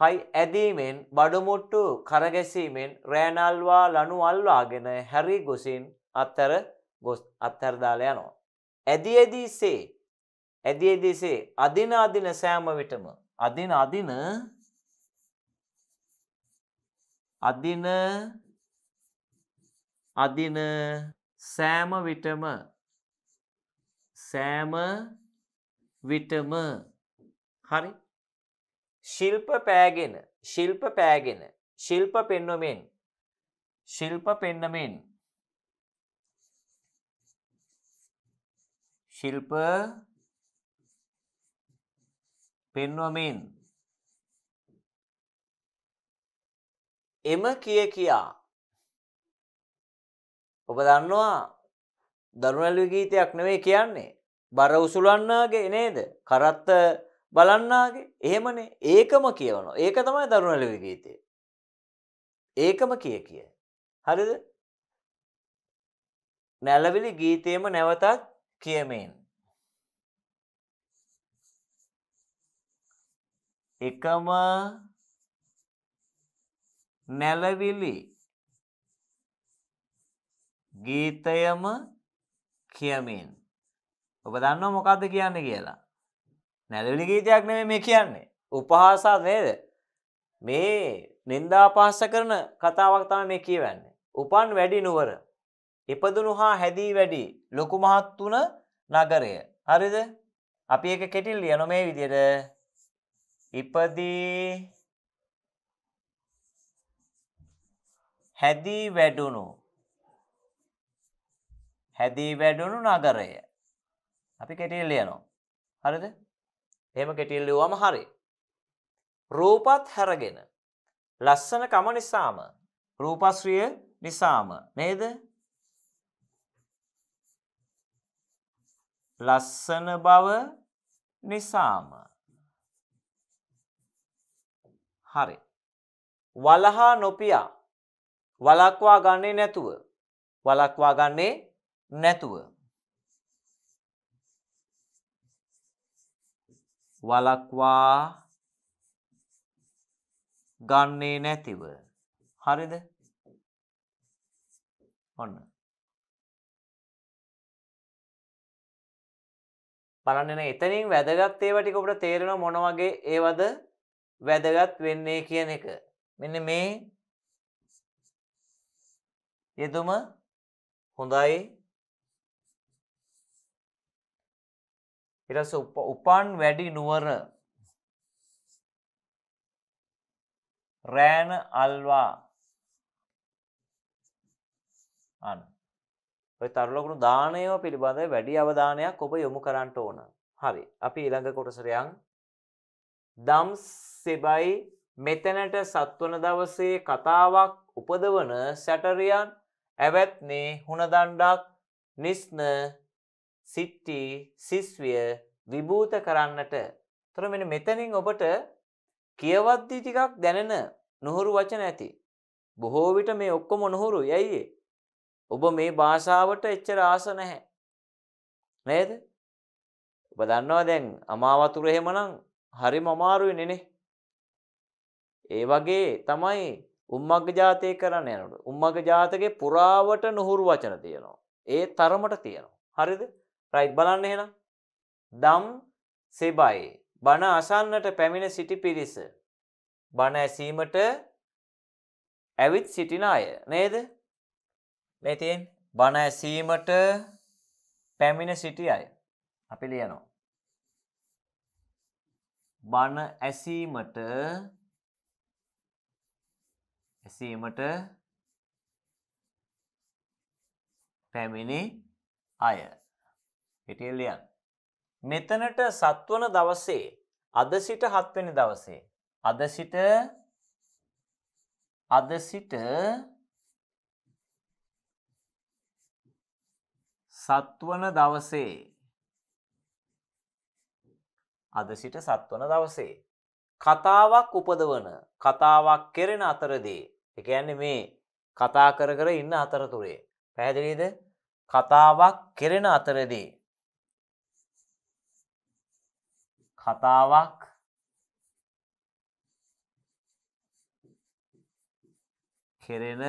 පයි ඇදීමෙන් බඩුමුට්ටු කරගැසීමෙන් රෑනල්වා ලනු අල්වාගෙන හැරි ගොසින් අත්තර ගොස් අත්හැරදාල යනවා. ඇදි ඇදීසේ ඇදි ඇදීසේ අදින අදින සෑම විටම අදින අදින අදින අදින සෑම විටම සෑම විටම හරි ශිල්ප පෑගෙන ශිල්ප පෑගෙන ශිල්ප පෙන්වමෙන් ශිල්ප පෙන්නමෙන් ශිල්ප පෙන්වමින් එම කිය කියා ඔබ දන්නවා දරුණැල්ලි ගීතයක් නෙවෙයි කියන්නේ බර උසුලන්නාගේ නේද කරත්ත බලන්නාගේ එහෙමනේ ඒකම කියවනවා ඒක තමයි දරුණැලි ගීතය ඒකම කිය කිය හරිද නැලවිලි ගීතයම නැවතත් කියමෙන් එකම නැලවිලි ගීතයම කියමින් ඔබ දන්න මොකක්ද කියන්න කියලා නැලවිලි ගීතයක් නෙම මේ කියන්නේ උපහාසා නේද මේ නින්දාපාස කරන කතාවක් තම මේ කියවන්නේ උපන් වැඩි නුවර එපදුණු හා හැදී වැඩි ලොකු මහත් වුණ නගරය හරිද අපි එක කෙටිල් ලියන මේ විදියට ඉපදී හැදී වැඩුණු හැදී වැඩුණු නගරය. අපි කෙටිල් ලියනවා. හරිද? එහෙම කෙටිල් ලියුවම හරි. රූපත් හැරගෙන ලස්සනකම නිසාම රූපශ්‍රිය නිසාම නේද? ලස්සන බව නිසාම හරි වලහා නොපියා වලක්වා ගන්නේ නැතුව වලක්වා ගන්නේ නැතුව වලක්වා ගන්නේ නැතිව හරිද ඔන්න බලන්න එතනින් වැදගත් ඒවා ටික ඔබට තේරෙන මොන වගේ ඒවද වැදගත් වෙන්නේ කියන එක මෙන්න මේ යෙදුම හොඳයි ඉරස උපන් වැඩි නුවර රෑන අල්වා අන්න ඔය තරුලකුණු දානයව පිළිබඳ වැඩි අවධානයක් ඔබ යොමු කරන්නට ඕන හරි අපි ඊළඟ කොටසරයන් දම් සෙබයි මෙතැනට සත්වන දවසේ කතාවක් උපදවන සැටරියන් ඇවැත්නේ හුණදණ්ඩක් නිස්න සිට්ටි සිස්විය විභූත කරන්නට. තොර මෙ මෙතනින් ඔබට කියවද්දී ටිකක් දැනෙන නොහුරු වචන ඇති. බොහෝ විට මේ ඔක්කොම නොහුරු යැයියේ. ඔබ මේ භාෂාවට එච්චර ආස නැහැ. නේද? ඔබ දන්නවා දැන් අමාවතුර එහෙමනම් හරිම අමාරුයි නෙනේ. ඒ වගේ තමයි උම්මග ජාතය කරන්න යනට උම්මග ජාතකගේ පුරාවට නොහුරු වචන තියෙනවා. ඒ තරමට තියෙනවා. හරිද රයිට් බලන්න එෙන දම් සෙබයි බණ අසන්නට පැමිණ සිටි පිරිස. බණ ඇසීමට ඇවිත් සිටින අය නේද මෙතින් බණ ඇසීමට පැමිණ සිටි අය අපි ලියනවා. බණ ඇසීමට ඇසීමට පැමිණි අය. හිටියල්ලියන්. මෙතනට සත්වන දවසේ අද සිට හත්වෙනි දවසේ. අද සිට අද සිට සත්වන දවසේ අද සිට සත්වන දවසේ කතාවක් උපදවන කතාවක් කෙරෙන අතරදී එකයන්න මේ කතා කර කර ඉන්න අතරතුරේ. පැහැදිලීද කතාවක් කෙරෙන අතරදී. කතාවක් කෙරෙන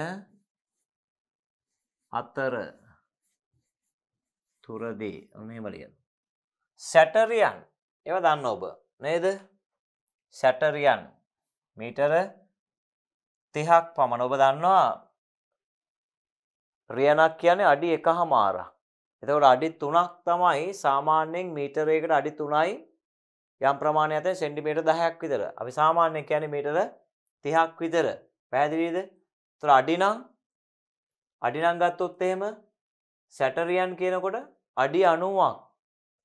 අතර තුරදී ඔනේ වලිය. සැටරියන් එව දන්න ඔබ නේද සැටරියන් මීටර තිහක් පමණ ඔබ දන්නවා රියනක් කියන්නේ අඩි එක හමාරක්. එතකොට අඩි තුනක් තමයි සාමාන්‍යයෙන් මීටරයකට අඩි තුනයි යම් ප්‍රමාණය ඇතේ සෙන්ටිමීටර් 10ක් විතර. අපි සාමාන්‍යයෙන් කියන්නේ මීටර 30ක් විතර. පැහැදිලිද? ඒතර අඩි නම් අඩි නම් ගත්තොත් එහෙම සැටරියන් කියනකොට අඩි 90ක්.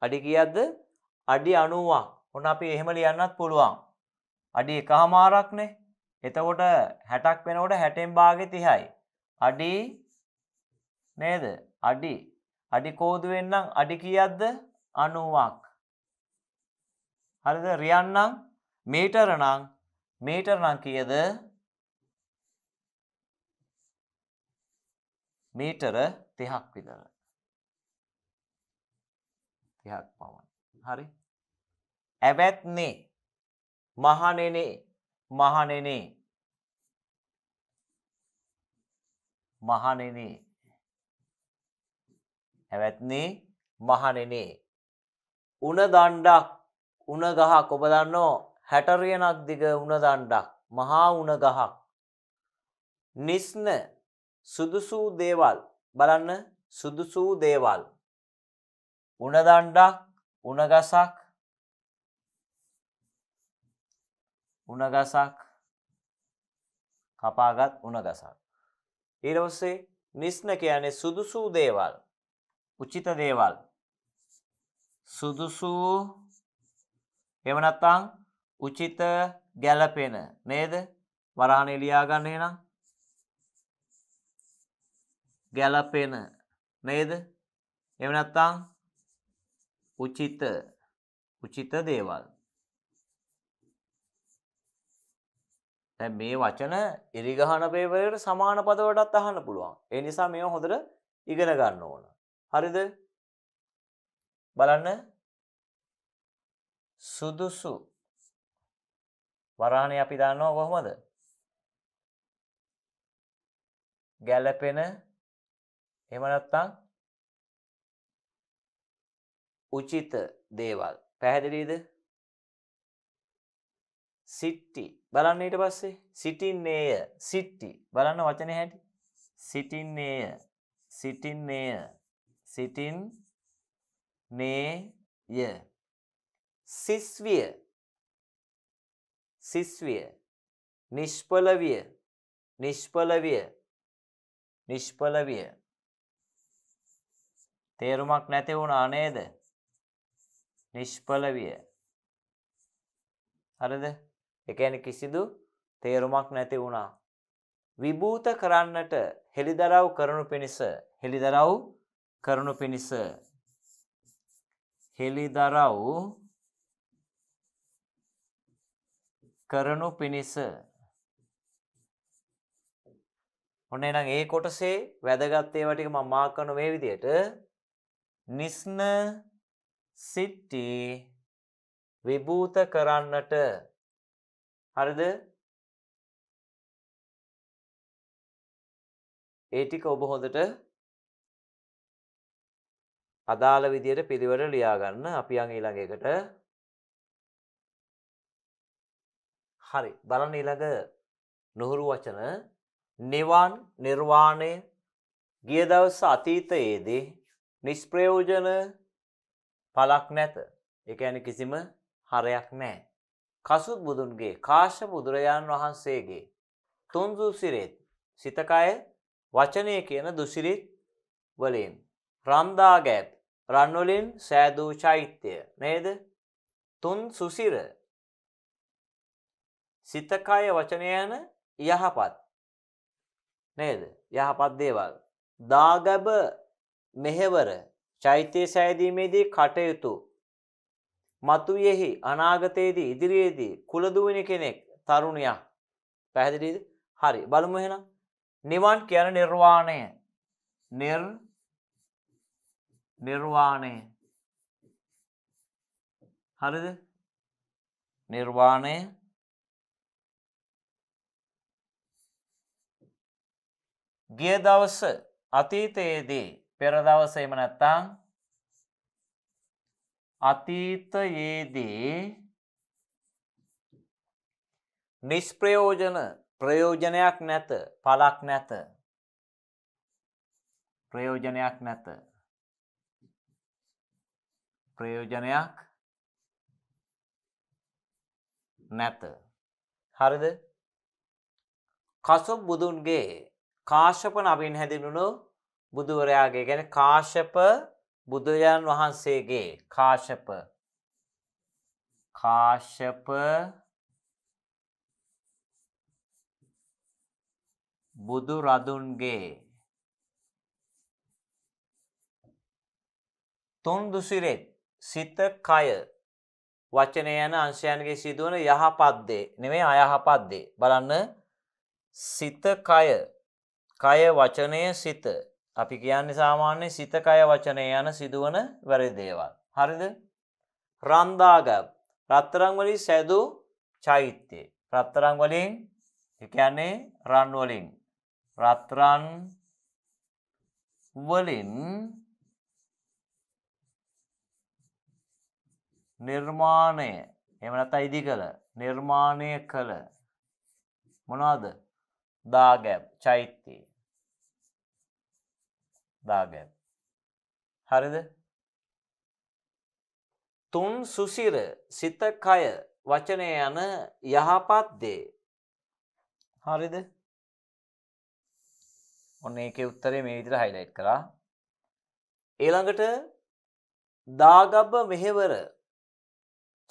අඩි කීයක්ද? අඩි 90ක්. ඔන්න අපි එහෙම ලියන්නත් පුළුවන්. අඩි එකහමාරක්නේ. එතකොට හැටක් වෙනකොට හැටෙන් බාගෙ තිහයි. අඩි නේද අඩි අඩි කෝදුවෙන්නම් අඩි කියද්ද අනුවක්. හරිද රියන්නම් මීටරනම් මීටරනම් කියද මීටර තිහක් විතර තිහක් පමණ හරි ඇවැත්නේ මහනෙනේ මහණෙනි මහණෙනි හැවැත්නි මහණෙනි උණ දණ්ඩක් උණ ගහක් ඔබ දන්නෝ හැටරියනක් දිග උණ දණ්ඩක් මහා උණ ගහක් නිස්න සුදුසූ දේවල් බලන්න සුදුසූ දේවල් උණ දණ්ඩක් උණගසක් උණගසක් කපාගත් උණගසක්. ඊරවස්සේ නිස්න කියන්නේ සුදුසූ දේවල් උචිත දේවල් සුදුසූ එමනත්තං උචිත ගැලපෙන නේද වරහණ එලියාගන්න එනම් ගැලපෙන නේද එමනත්තං උචිත උචිත දේවල් දැ මේ වචන එරිගහන පේවරයට සමාන පදවටත් අහන්න පුළුවන් ඒ නිසා මේ හොඳට ඉගෙන ගන්න ඕන හරිද බලන්න සුදුසු වරාණය අපි දන්නවා කොහොමද ගැලපෙන එමනත්තං උචිත දේවල් පැහැදිලීද සිට්ටි බලන්න ඊට පස්සේ සිටින්නේය සිට්ටි බලන්න වචන හැටි සිටින්නේය සිටින්නේය සිටින් නේය සිස්විය සිස්විය නිෂ්පලවිය නිෂ්පලවිය නිෂ්පලවිය තේරුමක් නැති වුණා නේද නිෂ්පලවිය හරිද ඒ කියන්නේ කිසිදු තේරුමක් නැති වුණා. විභූත කරන්නට හෙලිදරව් කරනු පිණිස හෙලිදරව් කරනු පිණිස හෙලිදරව් කරනු පිණිස ඔන්න එනම් ඒ කොටසේ වැදගත් ඒවා ටික මම මාක් කරන මේ විදිහට නිස්න සිටි විභූත කරන්නට හරිද? ඒ ටික ඔබ හොඳට අදාළ විදියට පිළිවෙල ලියා ගන්න අපි යන් ඊළඟ එකට හරි බලන්න ඊළඟ නුහුරු වචන නිවන් නිර්වාණය ගිය දවස් අතීතයේදී නිෂ්ප්‍රයෝජන පලක් නැත. ඒ කියන්නේ කිසිම හරයක් නැහැ. කසුත් බුදුන්ගේ කාශ්‍ය බුදුරජාණන් වහන්සේගේ තුන්දු සිරෙත් සිතකය වචනය කියන දුසිරිත් වලින් රන්දාගැත් රන්වලින් සෑදූ චෛත්‍යය නේද තුන් සුසිර සිතකය වචනයන යහපත් නේද යහපත් දේවල් දාගැබ මෙහෙවර චෛත්‍යය සෑදීමේදී කටයුතු මතුයෙහි අනාගතයේදී ඉදිරියේදී කුලදුවනි කෙනෙක් තරුණයක් පැහැදිලිද හරි බලමු එහෙනම් නිවන් කියන නිර්වාණය නිර් නිර්වාණය හරිද නිර්වාණය ගිය දවස අතීතයේදී පෙර දවසේම නැත්තම් අතීතයේදී නිස්ප්‍රයෝජන ප්‍රයෝජනයක් නැත පලක් නැත ප්‍රයෝජනයක් නැත ප්‍රයෝජනයක් නැත හරිද කසුම් බුදුන්ගේ කාශප නබින් හැදිනුණු බුදුවරයාගේ ගැන කාශප බුදුරජාණන් වහන්සේගේ කාශප කාශප බුදු රදුන්ගේ තුන්දුසිරෙත් සිත කය වචනය යන අංශයන්ගේ සිදුවන යහපත් දේ නෙමෙයි අයහපත් දේ බලන්න සිත කය කය වචනය සිත අපි කියන්නේ සාමාන්‍ය සිතකය වචනය යන සිදුවන වැරි දේවල්. හරිද රන්දාග රත්තරංවලින් සැදූ චෛත්‍යය. රත්තරංවලින් එකන්නේ රන්වලින්. රත්රන් වලින් නිර්මාණය එමනත් අයිදි කළ නිර්මාණය කළ මොනවාද දාගැබ් චෛත්‍යයේ දාගැබ්. හරිද? තුන් සුසිර සිත කය වචනය යන යහපත් දේ. හරිද? ඔන්න ඒකේ උත්තරේ මේ විදිහට highlight කරා. ඊළඟට දාගබ්බ මෙහෙවර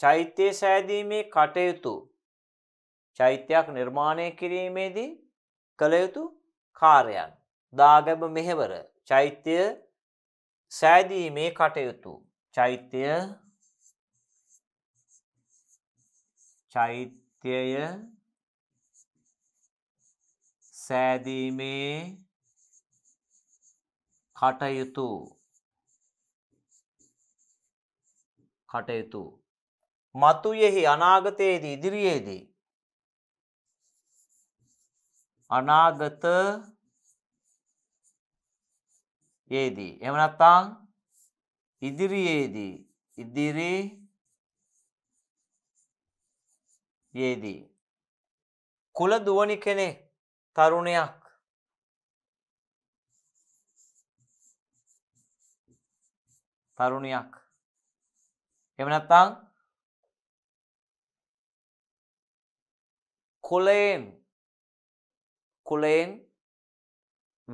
චෛත්‍ය සෑදීමේ කටයුතු චෛත්‍යයක් නිර්මාණය කිරීමේදී කළ යුතු කාර්යයන් දාගැබ මෙහෙවර චෛත්‍යය සෑදීමේ කටයුතු චෛත්‍යය චෛත්‍යය සෑදීමේ කටයුතු කටයුතු මතුයෙහි අනාගතයේදී ඉදිරියේදී අනාගත ඒදී. එහෙම නැත්නම් ඉදිරියේදී ඉදිරි යේදී. කුල දුවනි කෙනේ තරුණයක් තරුණයක් එහෙම නැත්නම් කුලයෙන් කුලයෙන්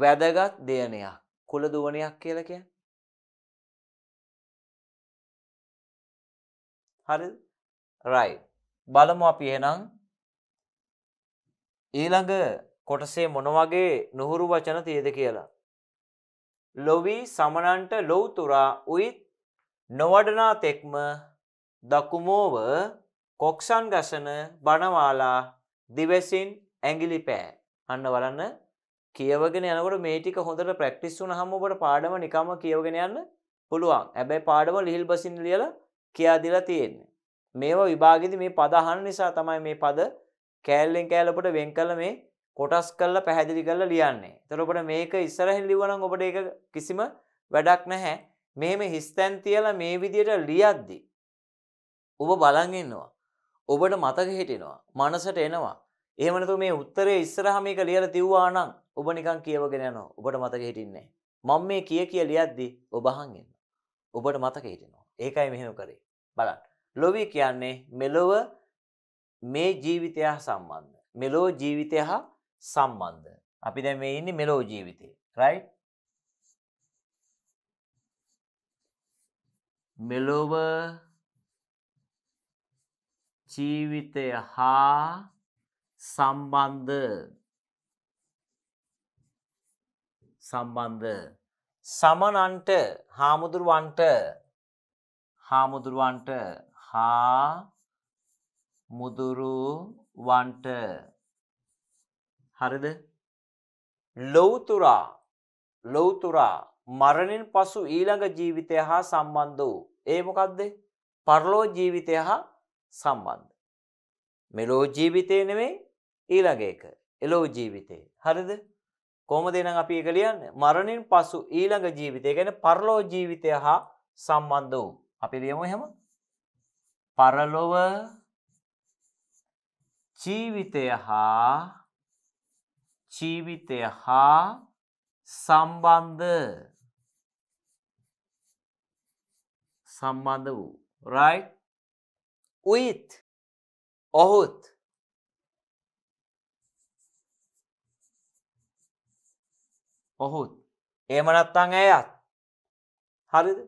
වැදගත් දෙයනයක් කුල දුවනයක් කියලා කියන්නේ. හරිද? right. බලමු අපි එහෙනම් ඊළඟ කොටසේ මොන වගේ නුහුරු වචන තියද කියලා. ලොවි සමනන්ට ලොව්තුරා උයිත් නොවඩනා තෙක්ම දකුමෝව කොක්සන් ගසන බණවාලා දිවසින් ඇගිලි පෑ අන්න වලන්න කියවගෙන යනකොට මේ ටික හොඳට ප්‍රැක්ටිස් වුණාම ඔබට පාඩම නිකම්ම කියවගෙන යන්න පුළුවන්. හැබැයි පාඩම ලිහිල් බසින් ලියලා කියා දීලා තියෙන්නේ. මේවා විභාගෙදි මේ පද අහන නිසා තමයි මේ පද කෑල්ලෙන් කෑල්ල ඔබට වෙන් කරලා මේ කොටස් කරලා පැහැදිලි කරලා ලියන්නේ. ඒතර ඔබට මේක ඉස්සරහින් ලිව්වනම් ඔබට ඒක කිසිම වැඩක් නැහැ. මෙහෙම හිස්තැන් තියලා මේ විදියට ලියද්දි ඔබ බලන් ඉන්නවා. ඔබට මතක හිටිනවා. මනසට එනවා. ඒමනතු මේ උත්තරේ ඉස්සරහම එක ලියල තිව්වානම් ඔබ නිකන් කියවගෙන යනවා ඔබට මතක හිටින්නේ මං මේ කිය කිය ලියද්දි ඔබහන් එන්න ඔබට මතක හිටිනවා ඒකයි මෙහෙම කරේ බලන්න ලොවී කියන්නේ මෙලොව මේ ජීවිතය සම්බන්ධ මෙලෝ ජීවිතය හා සම්බන්ධ අපි දැ මේ ඉන්න මෙලෝ ජීවිතය රයි මෙලොව ජීවිතය හා සම්බන්ධ සම්බන්ධ සමනන්ට හාමුදුරුවන්ට හාමුදුරුවන්ට හා මුදුරුවන්ට හරිද ලොවතුරා ලොවතුරා මරණින් පසු ඊළඟ ජීවිතය හා සම්බන්ධ වූ ඒ මොකක්ද පරලෝ ජීවිතය හා සම්බන්ධ මෙලෝ ජීවිතය නෙවෙයි ඊළඟ එක එලෝ ජීවිතේ. හරිද? කොහොමද එහෙනම් අපි ඒක ලියන්නේ? මරණින් පසු ඊළඟ ජීවිතය කියන්නේ පරලෝ ජීවිතය හා සම්බන්ධ වූ. අපි ලියමු එහෙම. පරලොව ජීවිතය හා ජීවිතය හා සම්බන්ධ සම්බන්ධ වූ. right? with ඔහුත් ඔහුත් ඒමනත්තං ඇයත් හරිද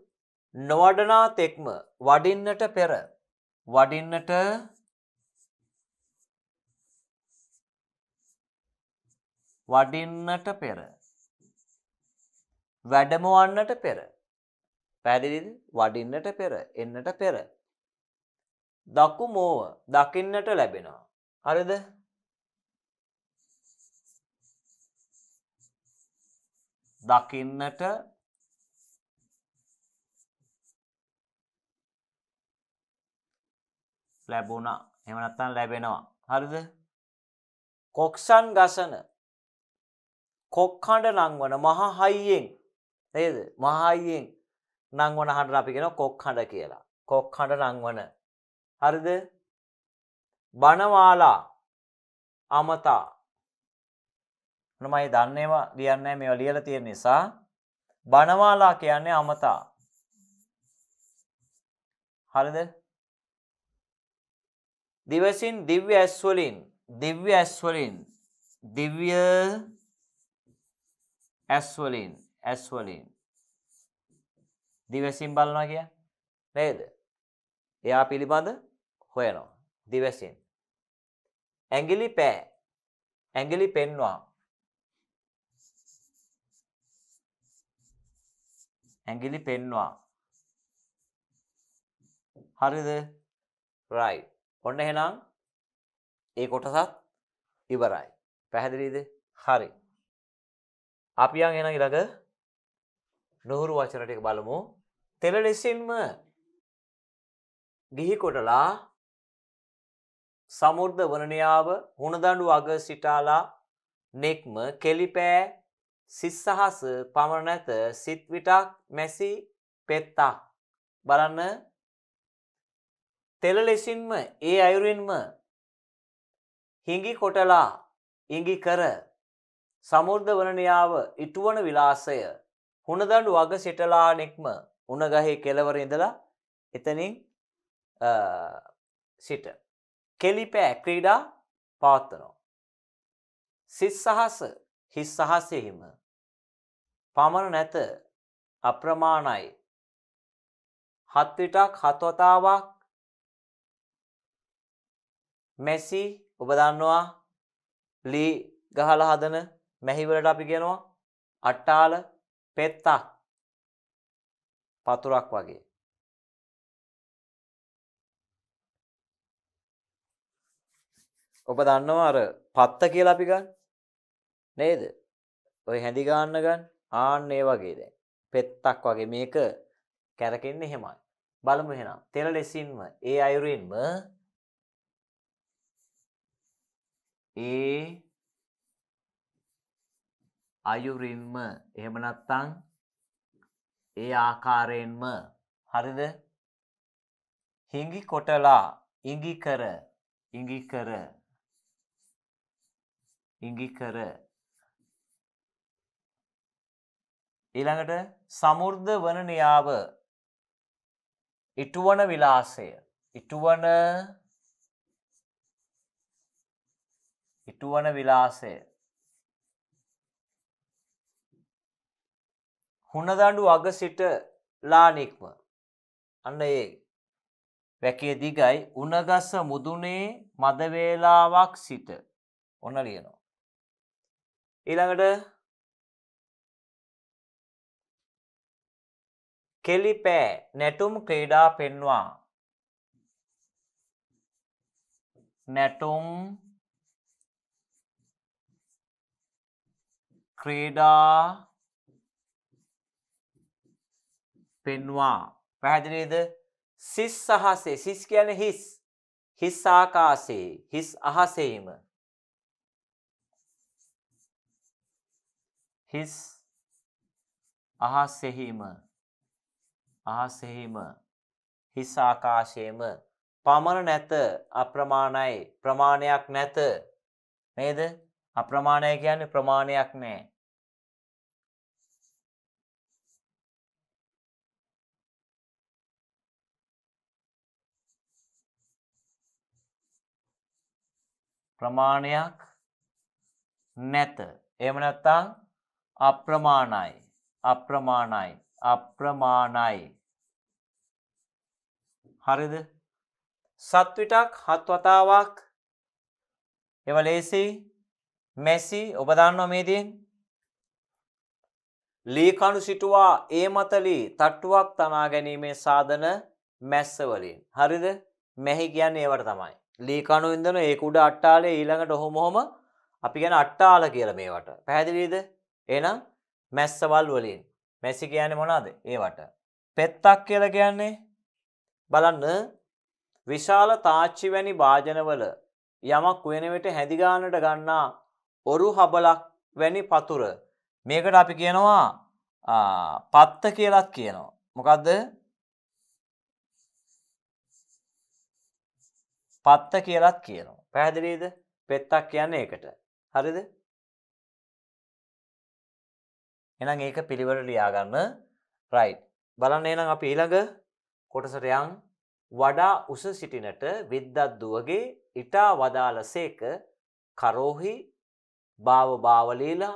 නොවඩනා තෙක්ම වඩින්නට පෙර වඩින්නට වඩින්නට පෙර වැඩමවන්නට පෙර පැදිලිද වඩින්නට පෙර එන්නට පෙර දකු මෝව දකින්නට ලැබෙනවා හරිද දකින්නට ලැබුණා. එහෙම නැත්නම් ලැබෙනවා. හරිද? කොක්සන් ගසන කොක්කඬ නංවන මහ හයියෙන් නේද? මහ හයියෙන් නංවන හඬ අපි කියනවා කොක්කඬ කියලා. කොක්කඬ නංවන. හරිද? බණමාලා අමතා මොනම අය දන්නේම ලියන්නේ මේවා ලියලා තියෙන නිසා බනවාලා කියන්නේ අමතා. හරිද? දිවසින් දිව්‍ය ඇස් වලින් දිව්‍ය ඇස් වලින් දිව්‍ය ඇස් වලින් ඇස් වලින් දිවසින් බලනවා කිය නේද? එයා පිළිබඳ හොයනවා දිවසින්. ඇඟිලි පෑ ඇඟිලි පෙන්වා ඇඟිලි පෙන්වා. හරිද? right. ඔන්න එහෙනම් ඒ කොටසත් ඉවරයි. පැහැදිලිද? හරි. අපි යන් එහෙනම් ඊළඟ නුහුරු වචන ටික බලමු. තෙල ලෙසින්ම ගිහි කොටලා සමුර්ධ වනනියාව හුණදඬු අග සිටාලා නෙක්ම කෙලිපෑ සිස්සහස පමණ නැත සිත් විටක් මැසි පෙත්තක් බලන්න තෙල ලෙසින්ම ඒ අයුරින්ම හිඟි කොටලා ඉඟි කර සමුර්ධ වනනියාව ඉටුවන විලාසය හුණදඩු වග සිටලා නෙක්ම උනගහේ කෙලවර ඉඳලා එතනින් සිට කෙලිපෑ ක්‍රීඩා පාත්තනෝ. සිත් සහස හිස් සහසයහිම පමණ නැත අප්‍රමාණයි. හත්විටක් හත්වතාවක් මෙසි ඔබ දන්නවා ලී ගහල හදන මැහිවලට අපි ගෙනවා අට්ටාල පෙත්තක් පතුරක් වගේ. ඔබ දන්නවා අර පත්ත කියලා අපි ගන්න නේද? ඔය හැඳි ගන්න ගන්න ආන්න ඒ වගේ දැන් පෙත්තක් වගේ මේක කැරකෙන්නේ එහෙමයි. බලමු එහෙනම්. තෙල ලෙසින්ම ඒ අයුරින්ම ඒ අයුරින්ම එහෙම නැත්නම් ඒ ආකාරයෙන්ම හරිද? හිඟි කොටලා ඉඟි කර ඉඟි කර ඉඟි කර ඊළඟට සමුර්ධ වන නියාව ඉටුවන විලාසය ඉටුවන ඉටුවන විලාසය හුණදඩු අග සිට ලානික්ම අන්න ඒ වැකේ දිගයි උනගස්ස මුදුනේ මදවේලාවක් සිට ඔන්න ලියනවා. ඊළඟට කෙලිපෑ නැටුම් ක්‍රීඩා පෙන්වා නැටුම් ක්‍රීඩා පෙන්වා පැහැදිලිද සිස් සහසේ සිස් කියන හිස් හිස් ආකාසේ හිස් අහසේම හිස් අහසෙහිම අහසෙහිම හිස් ආකාශයේම පමණ නැත අප්‍රමාණයි ප්‍රමාණයක් නැත නේද අප්‍රමාණය කියන්නේ ප්‍රමාණයක් නැහැ ප්‍රමාණයක් නැත එහෙම නැත්නම් අප්‍රමාණයි අප්‍රමාණයි අප්‍රමාණයි. හරිද සත්විටක් හත් වතාවක් එව ලේසි මැසි ඔබදන්නව මේතියෙන් ලීකණු සිටුවා ඒ මතලී තට්ටුවක් තනා ගැනීමේ සාධන මැස්සවලින් හරිද මෙහි කියන්න ඒවට තමයි ලීකණු ඉදන ඒකුඩ අට්ටාලේ ඊළඟට ඔහොමොහොම අපි ගැන අට්ටාල කියල මේවට පැහැදිලීද එනම් මැස්සවල් වලින් මැසි කියන මොනාද ඒවට. පෙත්තක් කියල කියන්නේ බලන්න විශාල තාච්චි වැනි භාජනවල යමක් වෙනවිට හැදිගානට ගන්නා ඔරු හබලක් වැනි පතුර මේකට අපි කියනවා පත්ත කියලත් කියනවා. මොකක්ද පත්ත කියලත් කියනවා. පැහැදිලීද පෙත්තක් කියන්නේ එකට. හරිද එනම් ඒක පිළිවට ලියාගන්න රයි්. බලන්න එනම් අපි ඊළඟ කොටසටයන් වඩා උස සිටිනට විද්දද්දුවගේ ඉටා වදාල සේක කරෝහි භාවභාවලීලා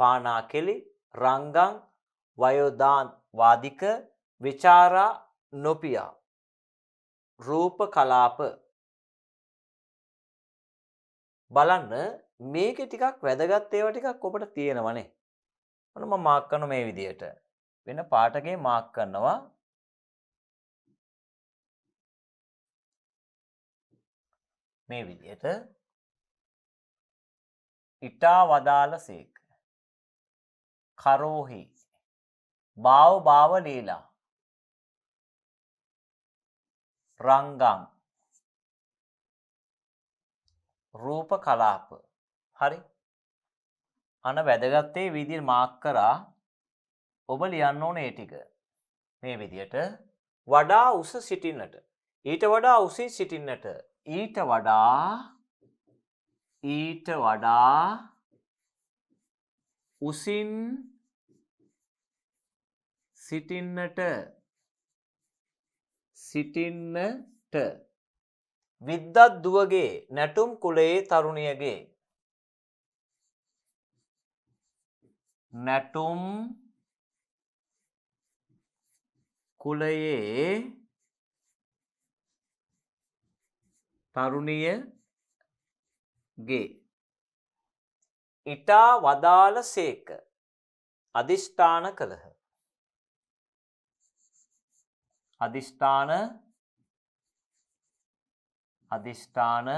පානා කෙලි රංගං වයෝදාන්වාදික විචාරා නොපියා. රූප කලාප බලන්න මේක ටිකක් වැදගත් ඒව ටිකක් ඔබට තියෙනවනේ ඔන්න මම මාක් කරන මේ විදියට වෙන පාටකේ මාක් කරනවා මේ විදියට ඉටා වදාල සේක කරෝහි බාව බාව ලීලා රංගං රූප කලාප හරි අන වැදගත්තේ විදිර් මාක් කරා ඔබ ලියන්න ඕනේ ටික මේ විදියට වඩා උස සිටින්නට ඊට වඩා උසින් සිටින්නට ඊට වඩා ඊට වඩා උසින් සිටින්නට සිටින්නට විද්දත් දුවගේ නැටුම් කුලයේ තරුණියගේ නැටුම් කුලයේ තරුණියගේ ඉතා වදාළ සේක අධිෂ්ඨාන කළහ අධිෂ්ඨාන අධිෂ්ඨාන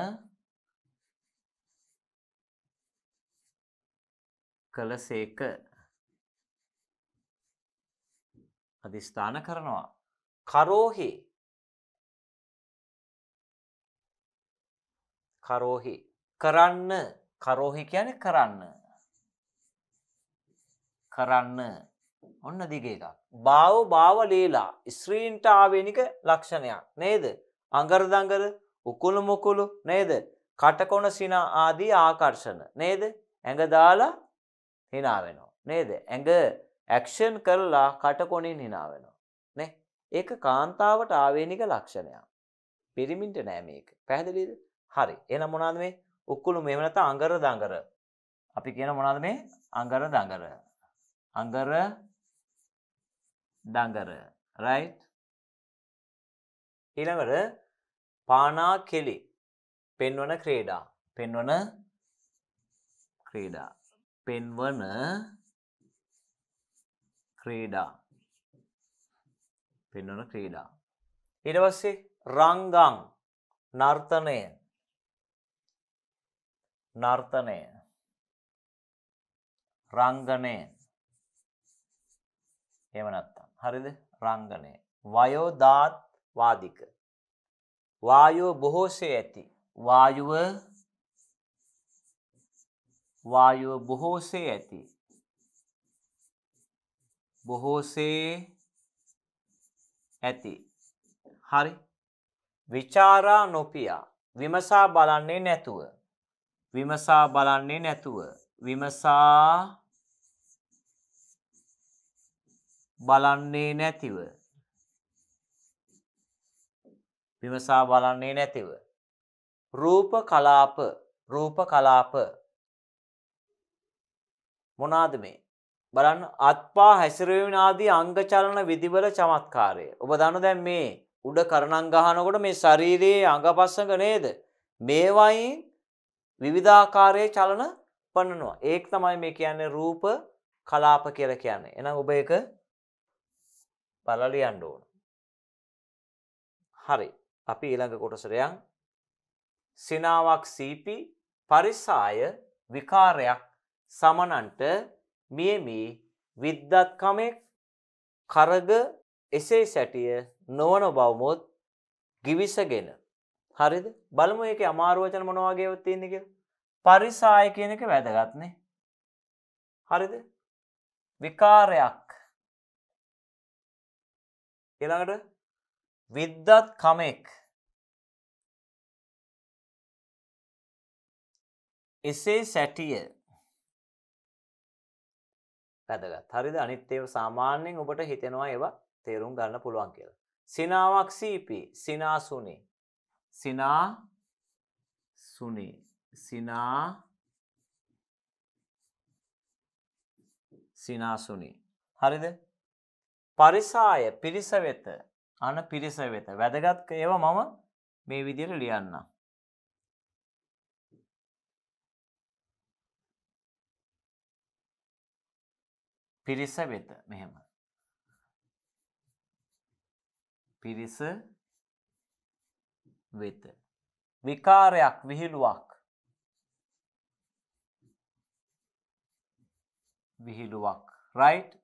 කළසේක අධිස්ථාන කරනවා. කරෝහි කරෝහි කරන්න කරෝහි කියන කරන්න කරන්න ඔන්න දිග එකක් බාව බාව ලීලා ස්ත්‍රීන්ට ආවේනික ලක්ෂණයක් නේද අඟරදඟර උකුළු මුකුළු නේද කටකොන සිනා ආදී ආකර්ෂණ නේද ඇඟ දාලා හිනා වෙනවා නේද ඇඟ ඇක්ෂන් කරලා කටකොණින් හිනාවෙනවා. නේ? ඒක කාන්තාවට ආවේනික ලක්ෂණයක්. පිරිමින්ට නෑ මේක. පැහැදිලිද? හරි. එහෙනම් මොනවාද මේ? උක්කුළු මෙහෙම නැත්නම් අඟර දඟර. අපි කියන මොනවාද මේ? අඟර දඟර. අඟර දඟර. right? ඊළඟට පානා කෙලි පෙන්වන ක්‍රීඩා. පෙන්වන ක්‍රීඩා. පෙන්වන ක්‍රීඩා පෙන්වන ක්‍රීඩා ඊට පස්සේ රංගං නර්තනය නර්තනය රංගනය එහෙම නැත්තම් හරිද රංගනය වයෝදාත් වාදික වායෝ බොහෝසේ ඇති වායුව වායුව බොහෝසේ ඇති බොහෝසේ ඇති. හරි. විචාරා නොපියා විමසා බලන්නේ නැතුව. විමසා බලන්නේ නැතුව. විමසා බලන්නේ නැතිව. විමසා බලන්නේ නැතිව. රූප කලාප රූප කලාප මොනාද මේ බලන්න අත්පා හැසිරවීම ආදී අංගචලන විධිවල චමත්කාරය. ඔබ දන්නු දැන් මේ උඩ කරණම් ගහනකොට මේ ශරීරයේ අංගපස්සඟ නේද? මේවයින් විවිධාකාරයේ චලන පන්නනවා. ඒක තමයි මේ කියන්නේ රූප කලාප කියලා කියන්නේ. එහෙනම් ඔබ ඒක බලලා ලියන්න ඕන. හරි. අපි ඊළඟ කොටසට යන් සිනාවක් සීපි පරිසාය විකාරයක් සමනන්ට මියමි විද්දත්කමෙක් කරග එසේ සැටිය නොවන බවමුත් ගිවිසගෙන. හරිද බලමු එක අමාරුවචන මොනවාගේ ඔත්තියන්නක පරිසාය කියන එක වැදගත්නේ. හරිද විකාරයක් එළඟට විද්දත් කමෙක් එසේ සැටිය වැදගත්. හරිද? අනිත් ඒවා සාමාන්‍යයෙන් ඔබට හිතෙනවා ඒවා තේරුම් ගන්න පුළුවන් කියලා. සිනාවක් සීපි සිනාසුනි සිනා සුනි සිනා සිනාසුනි හරිද පරිසාය පිරිස වෙත අන පිරිස වෙත වැදගත් ඒව මම මේ විදියට ලියන්නම් පිරිස වෙත මෙහෙම පිරිස වෙත විකාරයක් විහිළුවක් විහිළුවක් රයිට්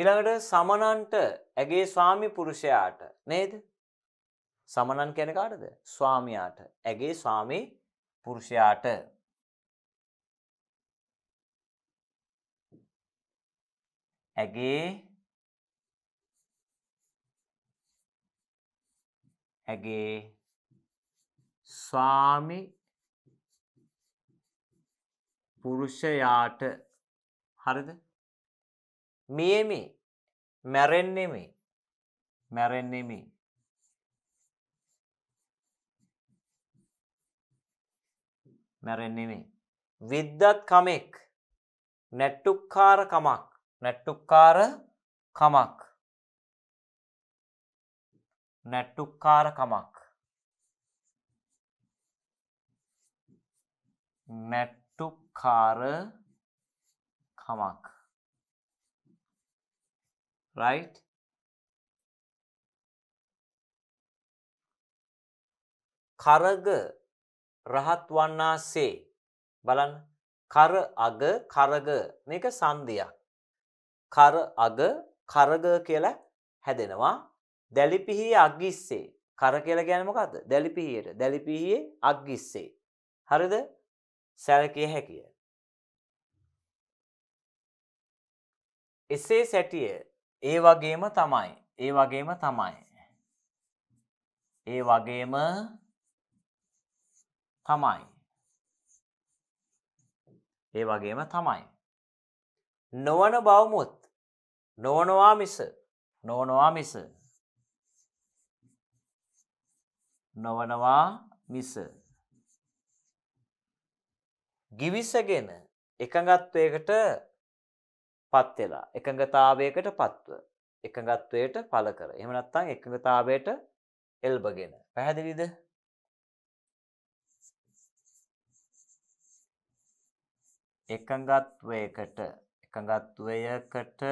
ඊළඟට සමනන්ට ඇගේ ස්වාමි පුරුෂයාට නේද සමනන් කැන කාටද ස්වාමයාට ඇගේ ස්වාමී පුරුෂයාට ඇගේ ඇගේ ස්වාමි පුරුෂයාට හරිද මියමි මැරෙන්නෙමි මැරෙන්නෙමි මැරෙන්නෙමි විද්දත් කමෙක් නැට්ටුක්කාර කමක් නැට්ටුක්කාර කමක් නැට්ටුක්කාර කමක් නැට්ටුක්කාර කමක් right කරග රහත් වන්නාසේ බලන්න කර අග කරග මේක සන්ධියක් කර අග කරග කියලා හැදෙනවා දැලිපිහියේ අග්ගිස්සේ කර කියලා කියන්නේ මොකද්ද දැලිපිහියට දැලිපිහියේ අග්ගිස්සේ හරිද සැලකිය හැකිය එසේ සැටිය ඒ වගේම තමයි ඒ වගේම තමයි ඒ වගේම තමයි ඒ වගේම තමයි නොවන බවමුත් නොවනවා මිස නොවනවා මිස නොවනවා මිස ගිවිසගෙන එකඟත්වයකට පත්වෙලා එකඟතාවයකට පත්ව එකඟත්වයට පල කර එමනත්තං එකඟතාවයට එල්බගෙන පැහැදිලිද එකඟත්වයකට එකඟත්වයකට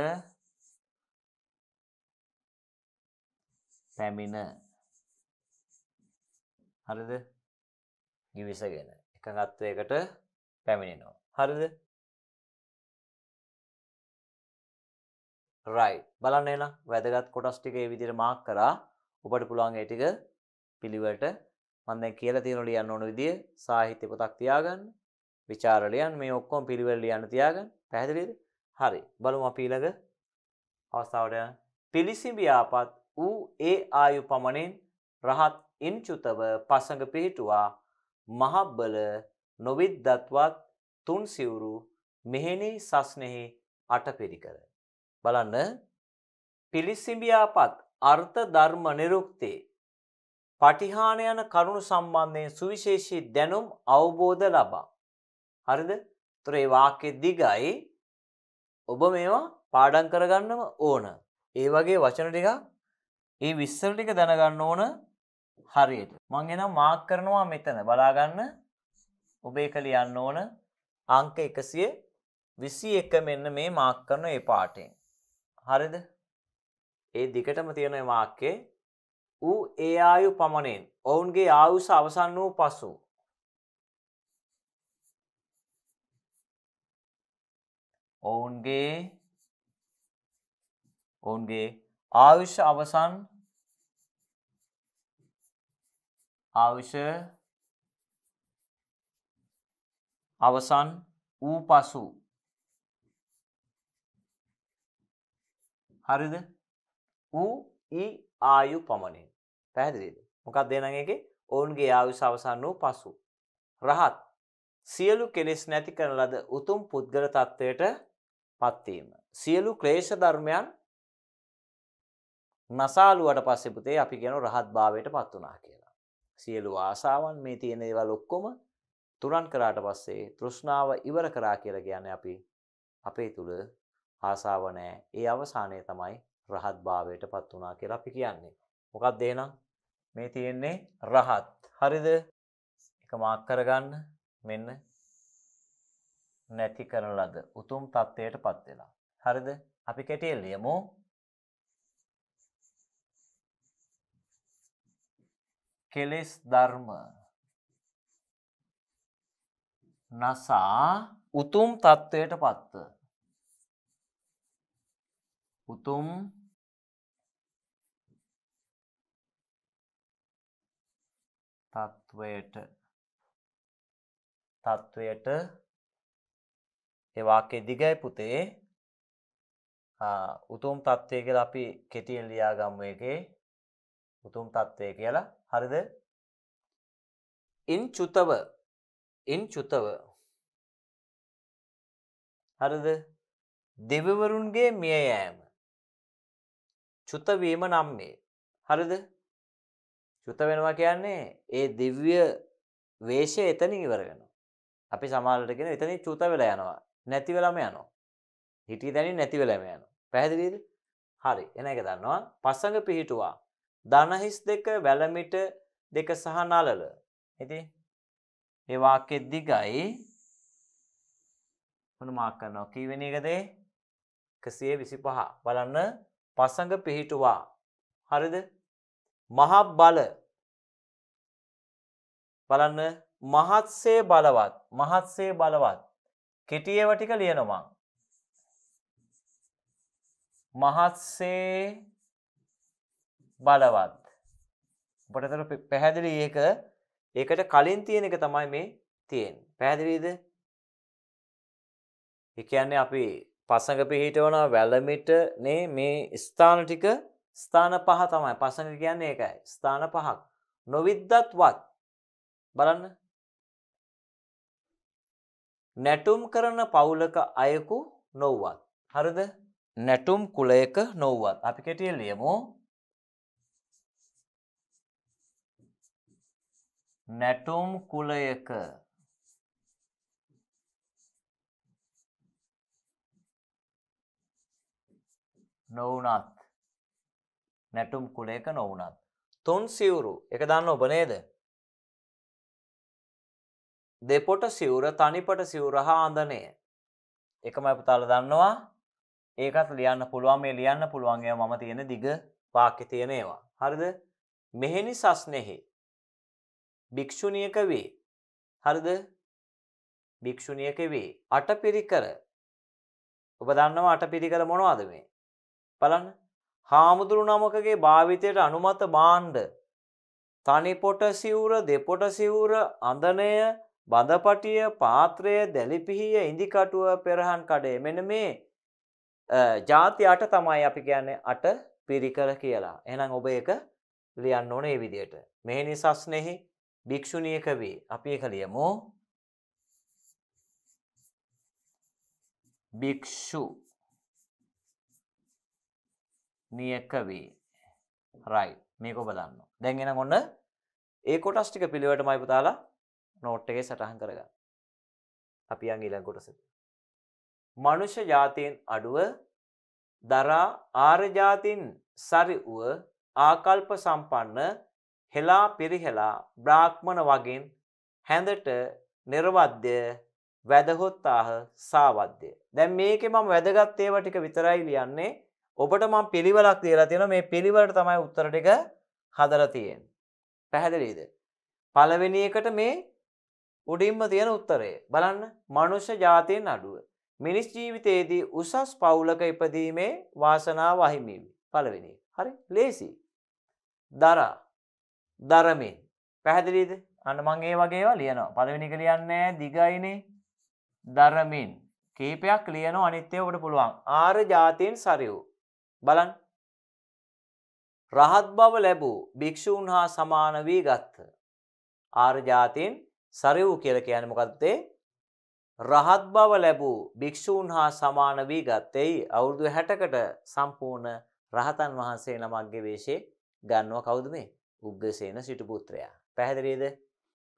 පැමිණ හරිද ගිවිසගෙන එකඟත්වයකට පැමිණෙනවා හරිද රයි බලන්න එන වැදගත් කොටස් ටික ඒ විදිහට මාක් කරා ඔබට පුළුවන් ඒ ටික පිළිවෙලට මම දැන් කියලා තියෙන ලියන්න ඕන විදිය සාහිත්‍ය පොතක් තියාගන්න විචාර ලියන්න මේ ඔක්කොම පිළිවෙල ලියන්න තියාගන්න පැහැදිලිද හරි බලමු අපි ඊළඟ අවස්ථාවට පිළිසිඹි ආපත් ඌ ඒ ආයු පමණින් රහත් ඉන්චුතව පසඟ පිහිටුවා මහබ්බල නොවිද්දත්වත් තුන් සිවුරු මෙහෙණි සස්නෙහි අටපිරිකර. බලන්න පිලිස්සිඹියාපත් අර්ථ ධර්ම නිරුක්තේ පටිහාන යන කරුණු සම්බන්ධයෙන් සුවිශේෂී දැනුම් අවබෝධ ලබා. හරිද? ඒතර ඒ වාක්‍ය දිගයි ඔබ මේවා පාඩම් කරගන්නම ඕන. ඒ වගේ වචන ටිකක් ඒ විස්සර ටික දැනගන්න ඕන හරියට මං එනම් මාක් කරනවා මෙතන බලාගන්න ඔබේ කළ යන්න ඕන අංක එකසිය විසි එක මෙන්න මේ මාක් කරන ඒ පාටෙන් හරිද ඒ දිගටම තියෙන මාක්කේ ඌ ඒ ආයු පමණෙන් ඔවුන්ගේ ආයුස අවසන් වූ පසු ඔවුන්ගේ ඔවුන්ගේ ආයුෂ අවසන් ආයුෂ අවසන් වූ පසු හරිද ඌ ඊ ආයු පමණින් පැහැදිලිද මොකක් දෙනගේ ඔවුන්ගේ ආයුෂ අවසන් වූ පසු රහත් සියලු කෙලෙස් නැති කරන ලද උතුම් පුද්ගල තත්ත්වයට පත්වීම සියලු ක්ලේෂ ධර්මයන් නසාලුවට පස්සෙ පුතේ අපි කියන රහත් භාවයට පත් වනා කියලා. සියලු ආසාවන් මේ තියෙන ඒවල් ඔක්කොම තුරන් කරාට පස්සේ තෘෂ්ණාව ඉවර කරා කියලා කියන්නේ අපි අපේ තුල ආසාව නැහැ. ඒ අවසානය තමයි රහත් භාවයට පත් වුණා කියලා අපි කියන්නේ. මොකක්ද එහෙනම්? මේ තියෙන්නේ රහත්. හරිද? එක මාක් කරගන්න. මෙන්න නැති කරන ලද උතුම් தත්වයටපත් වෙලා. හරිද? අපි කැටියෙල් ලියමු. කෙලෙස් ධර්ම නසා උතුම් තත්ත්වයට පත්ත උතුම් තත්ත්වයට තත්ත්වයට එවාකෙ දිගයි පුතේ උතුම් තත්ත්වය කියලා අපි කෙටියෙන් ලියාගම්ම එකේ උතුම් తත්වය කියලා හරිද? ඉන් චුතව ඉන් චුතව හරිද? දෙවිවරුන්ගේ මිය යෑම චුත වීම නම් මේ හරිද? චුත වෙනවා කියන්නේ ඒ දිව්‍ය වේශය එතනින් ඉවර වෙනවා. අපි සමාජවලට කියන එතනින් චුත වෙලා යනවා. නැති වෙලාම යනවා. හිටිය තැනින් නැති වෙලාම යනවා. පැහැදිලිද? හරි. එන එක දන්නවා. පස්සඟ පිහිටුවා. දනහිස් දෙක වැලමිට දෙක සහ නලල ඇති ඒවාකෙ දිගයි හොන මාක් කරනවා කීවෙන එකදේ කසිය විසි පහ බලන්න පසඟ පිහිටුවා හරිද මහා බල බලන්න මහත්සේ බලවත් මහත්සේ බලවත් කෙටියව ටික ලියනවා මහත්සේ බලවත්. උපටතර පැහැදිලි ඒක ඒකට කලින් තියෙන එක තමයි මේ තියෙන්. පැහැදිලීද එකන්නේ අපි පසඟ පිහිටවන වැලමිට නේ මේ ස්ථාන ටික ස්ථාන පහ තමයි පසඟ කියන්නේ ඒකයි ස්ථාන පහක් නොවිද්දත්වත් බලන්න නැටුම් කරන පවුලක අයකු නොව්වත්. හරිද නැටුම් කුලයක නොව්වත් අපි කෙටිය ලියමෝ නැටුම් කුලයක නොවනත් නැටුම් කුලයක නොවනත් තුන් සිවුරු එක දන්න ඔබ නේද දෙපොට සිවුර තනිපට සිවුර හා අඳනය එකම අපතාල දන්නවා ඒකත් ලියන්න පුළුවන් මේ ලියන්න පුළුවන්ගේ මම තියෙන දිග වාක්‍ය තියෙනේවා හරිද මෙහෙනි සස්නෙහි භික්‍ෂුණියක වේ. හරිද භික්‍ෂුණියක වේ අට පිරිකර ඔබ දන්නවා අට පිරිකර මොනවාද මේ බලන්න හාමුදුරු නමකගේ භාවිතයට අනුමත බාණ්ඩ තනිපොට සිවුර දෙපොට සිවුර අඳනය බඳපටිය පාත්‍රය දැලිපිහිය ඉදිකටුව පෙරහන් කඩේ මෙන මේ ජාති අට තමයි අපි කියන්නේ අට පිරිකර කියලා එනම් ඔබ එක ලියන්න ඕන ඒ විදියට මෙහි නිසස්නෙහි භික්‍ෂුණියක වේ අපි එක ලියමු භික්‍ෂු නියක වේ රයි මේක ඔබදන්න දැන්ගෙන ගොන්න ඒ කොටස්ටික පිළිවට මයිපතාලා නෝට්ටගේ සටහන් කරග අපි අංගිලන් කොටස මනුෂ්‍ය ජාතියෙන් අඩුව දරා ආර්ජාතින් සරි වුව ආකල්ප සම්පන්න හෙලා පෙරහෙලා බ්‍රාහ්මණ වගෙන් හැඳට නිර්වද්‍ය වැදහොත්තාහ සාවද්‍ය. දැන් මේකේ මම වැදගත් ඒවා ටික විතරයි ලියන්නේ. ඔබට මම පිළිවෙලක් දීලා තියෙනවා. මේ පිළිවෙලට තමයි උත්තර ටික හදලා තියෙන්නේ. පැහැදිලිද? පළවෙනි එකට මේ උඩින්ම තියෙන උත්තරය. බලන්න, මනුෂ්‍ය ජාතීන් අඩුව. මිනිස් ජීවිතයේදී උසස් පවුලක ඉපදීමේ වාසනාව අහිමි. පළවෙනි. හරි? ලේසි. දරා දරමින් පැහැදිලීද අන්න මං ඒ වගේවා ලියනවා පළවෙනි එක ලියන්නේ දිගයිනේ දරමින් කීපයක් ලියනෝ අනිත්‍යය ඔබට පුළුවන් ආර ජාතීන් සරිවූ බලන් රහත් බව ලැබූ භික්‍ෂූන් හා සමාන වී ගත්ත ආර්ජාතීන් සරිවූ කියල කියන මොකත්තේ රහත් බව ලැබූ භික්‍ෂූන් හා සමාන වී ගත්තෙයි අවුරුදු හැටකට සම්පූර්ණ රහතන් වහන්සේ නමක්ගේ වේශය ගන්නවා කෞුද මේ උග්ගසේන සිටුපුත්‍රයා. පැහැදිලිද?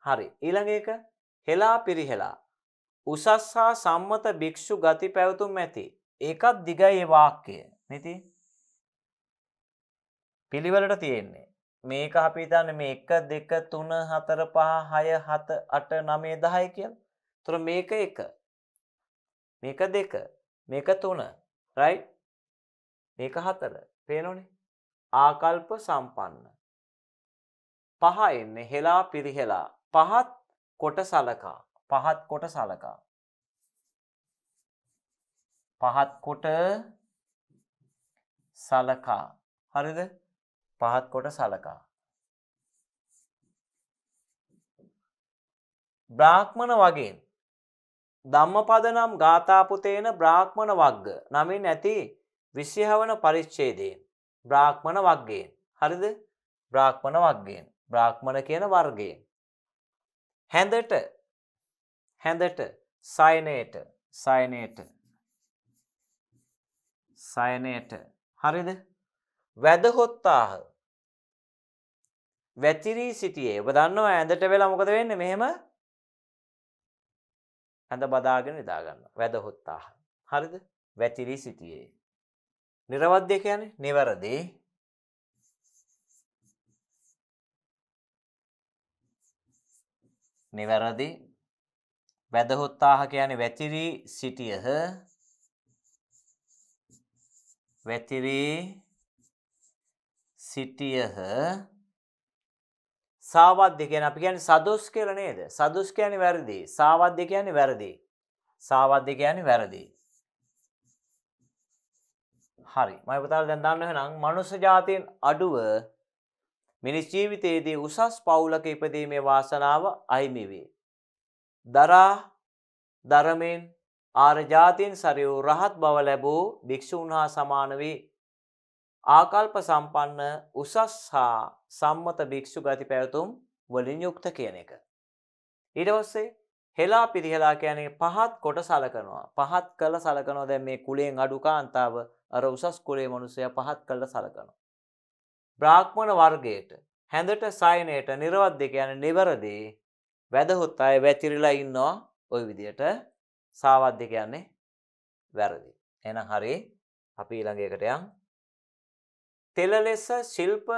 හරි. ඊළඟ එක හෙලා පිරිහෙලා. උසස් හා සම්මත භික්ෂු ගති පැවතුම් ඇති. ඒකත් දිගයි ඒ වාක්‍යය. නිති? පිළිවෙලට තියෙන්නේ. මේක අපි හිතන්නේ මේ 1 2 3 4 5 6 7 8 9 10 කියලා. ඒතර මේක 1. මේක 2. මේක 3. right? මේක 4. පේනවනේ. ආකල්ප සම්පන්න. පහ එන්නේ හෙලා පිරිහෙලා පහත් කොට සලකා පහත් කොට සලකා පහත් කොට සලකා හරිද පහත් කොට සලකා බ්‍රාහ්මණ වගේ ධම්මපද නම් ගාථාපුතේන බ්‍රාහ්මණ වග්ග නමින් ඇති විශ්‍යහවන පරිච්ඡේදයෙන් බ්‍රාහ්මණ වග්ගයෙන් හරිද බ්‍රාහ්මණ වග්ගයෙන් බ්‍රාහ්මණ කියන වර්ගයෙන්. හැඳට හැඳට සයනයට සයනයට සයනයට හරිද වැදහොත්තාහ වැතිරී සිටියේ ඔබ දන්නවා ඇඳට වෙලා මොකද වෙන්න මෙහෙම ඇඳ බදාගෙන නිදාගන්න වැදහොත්තාහ හරිද වැතිරී සිටියේ නිරවද්‍ය කියන්නේ නිවැරදි නිවැරදි වැදහොත්තාහ කියන්නේ වැතිරී සිටියහ වැතිරී සිටියහ සාවද්‍ය කියන අපි කියන්නේ සදොස් කියලා නේද? සදොස් කියන්නේ වැරදි. සාවද්‍ය කියන්නේ වැරදි. සාවද්‍ය කියන්නේ වැරදි. හරි. මම පුතාලා දැන් දන්නව එහෙනම් මනුෂ්‍ය જાතියෙන් අඩුව මිනිස් ජීවිතයේදී උසස් පවුලක ඉපදීමේ වාසනාව අයිමි වේ. දරා ධර්මයෙන් ආරජාතීන් සරියූ රහත් බව ලැබූ භික්‍ෂූන් හා සමාන වේ. ආකල්ප සම්පන්න උසස් හා සම්මත භික්‍ෂු ගති පැවතුම් වලින් යුක්ත කියන එක. ඉඩවස්සේ හෙලා පිරිහලා කියැනෙ පහත් කොට සලකනවා පහත් කළ සලකනො දැ මේ කුලෙන් අඩු කාන්තාව අර උසස් කුලේ මනුසය පහත් කළ සලකනවා. බ්‍රාහ්මණ වර්ගයට හැඳට සයනයට නිර්වද්‍ය කියන නිවැරදි වැදහොත් අය වැතිරිලා ඉන්නවා ওই විදියට සාවද්‍ය කියන්නේ වැරදි. එහෙනම් හරි අපි ඊළඟ එකට යන්. තෙල ලෙස ශිල්ප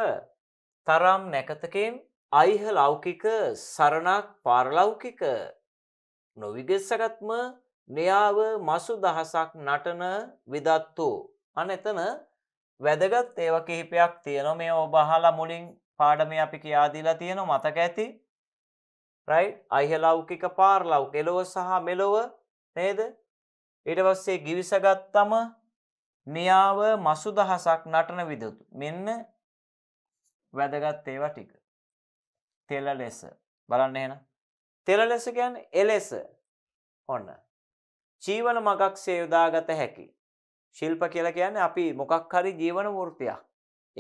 තරම් නැකතකෙන් අයිහ ලෞකික සරණක් පාරලෞකික නොවිගස්සගත්ම න්‍යාව මසු දහසක් නටන විදත්තු. අන එතන වැදගත් ඒව කිහිපයක් තියෙනවා මේ ඔබහලා මුලින් පාඩම අපි කියාදීලා තියෙන මතක ඇති රයි් අයිහ ලෞකික පාර්ලව් එලොව සහ මෙලොව නේද ඊට පස්සේ ගිවිසගත්තම නියාව මසු දහසක් නටන විදුතු මෙන්න වැදගත් ඒවා ටික තෙල ලෙස බලන්න එන තෙල ලෙස ගැන් එලෙස ඔන්න ජීවන මගක් සේයුදාගත හැකි ශිල්ප කියලා කියන්නේ අපි මොකක් හරි ජීවන වෘත්තියක්.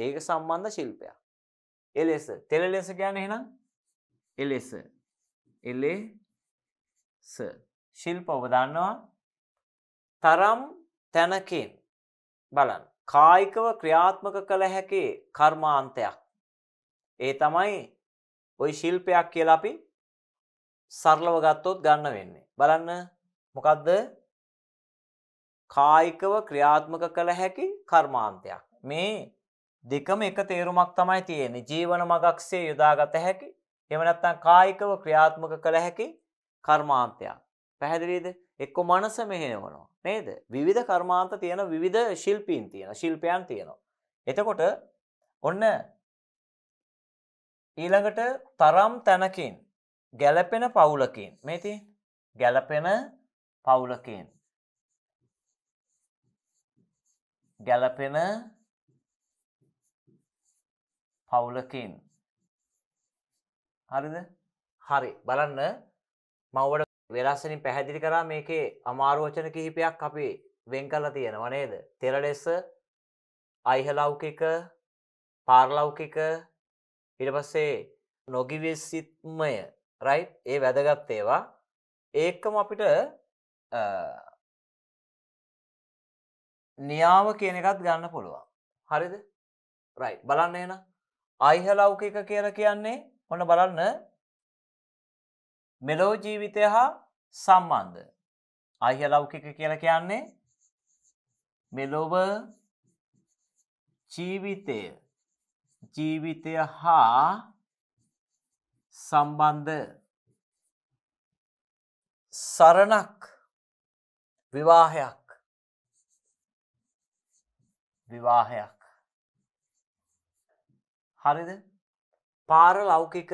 ඒක සම්බන්ධ ශිල්පයක්. එලෙස තෙල ලෙස කියන්නේ එහෙනම් එලෙස. එලෙස ශිල්ප ඔබ දන්නවා තරම් තැනකින් බලන්න කායිකව ක්‍රියාත්මක කළ හැකි කර්මාන්තයක්. ඒ තමයි ওই ශිල්පයක් කියලා අපි සරලව ගත්තොත් ගන්න වෙන්නේ. බලන්න මොකද්ද කායිකව ක්‍රියාත්මක කළ හැකි කර්මාන්තයක්. මේ දෙකම එක තේරුමක් තමයි තියෙන්නේ ජීවන මගක්සේ යොදාගත හැකි එමනත්තන් කායිකව ක්‍රියාත්මක කළ හැකි කර්මාන්තයක්. පැහැදිලීද එක්කො මනස මෙහෙනවනවා නේද විවිධ කර්මාන්ත තියෙන විධ ශිල්පීන් තියෙන ශිල්පයන් තියෙනවා. එතකොට ඔන්න ඊළඟට තරම් තැනකින් ගැලපෙන පවුලකින් මේති ගැලපෙන පවුලකින් ගැලපෙන පවුලකින් හරිද හරි බලන්න මවට වෙනස්සනින් පැහැදිලි කරා මේකේ අමාරෝචන කිහිපයක් අපි වෙන් කරලා තියෙනව නේද තෙරලෙස අයිහලෞකික පාර්ලෞකික ඉට පස්සේ නොගිවෙසිත්මය රයි් ඒ වැදගත්තේවා ඒකම අපිට නියාව කියන එකත් ගන්න පුළුවන් හරිද රයි බලන්න එන අයිහලෞකික කියල කියන්නේ ඔොන බලන්න මෙලෝ ජීවිතය හා සම්බන්ධ අයිහලෞකික කියල කියන්නේ මෙලොව ජීවිතය ජීවිතය හා සම්බන්ධ සරණක් විවාහයක් විවාහයක්. හරිද? පාර ලෞකික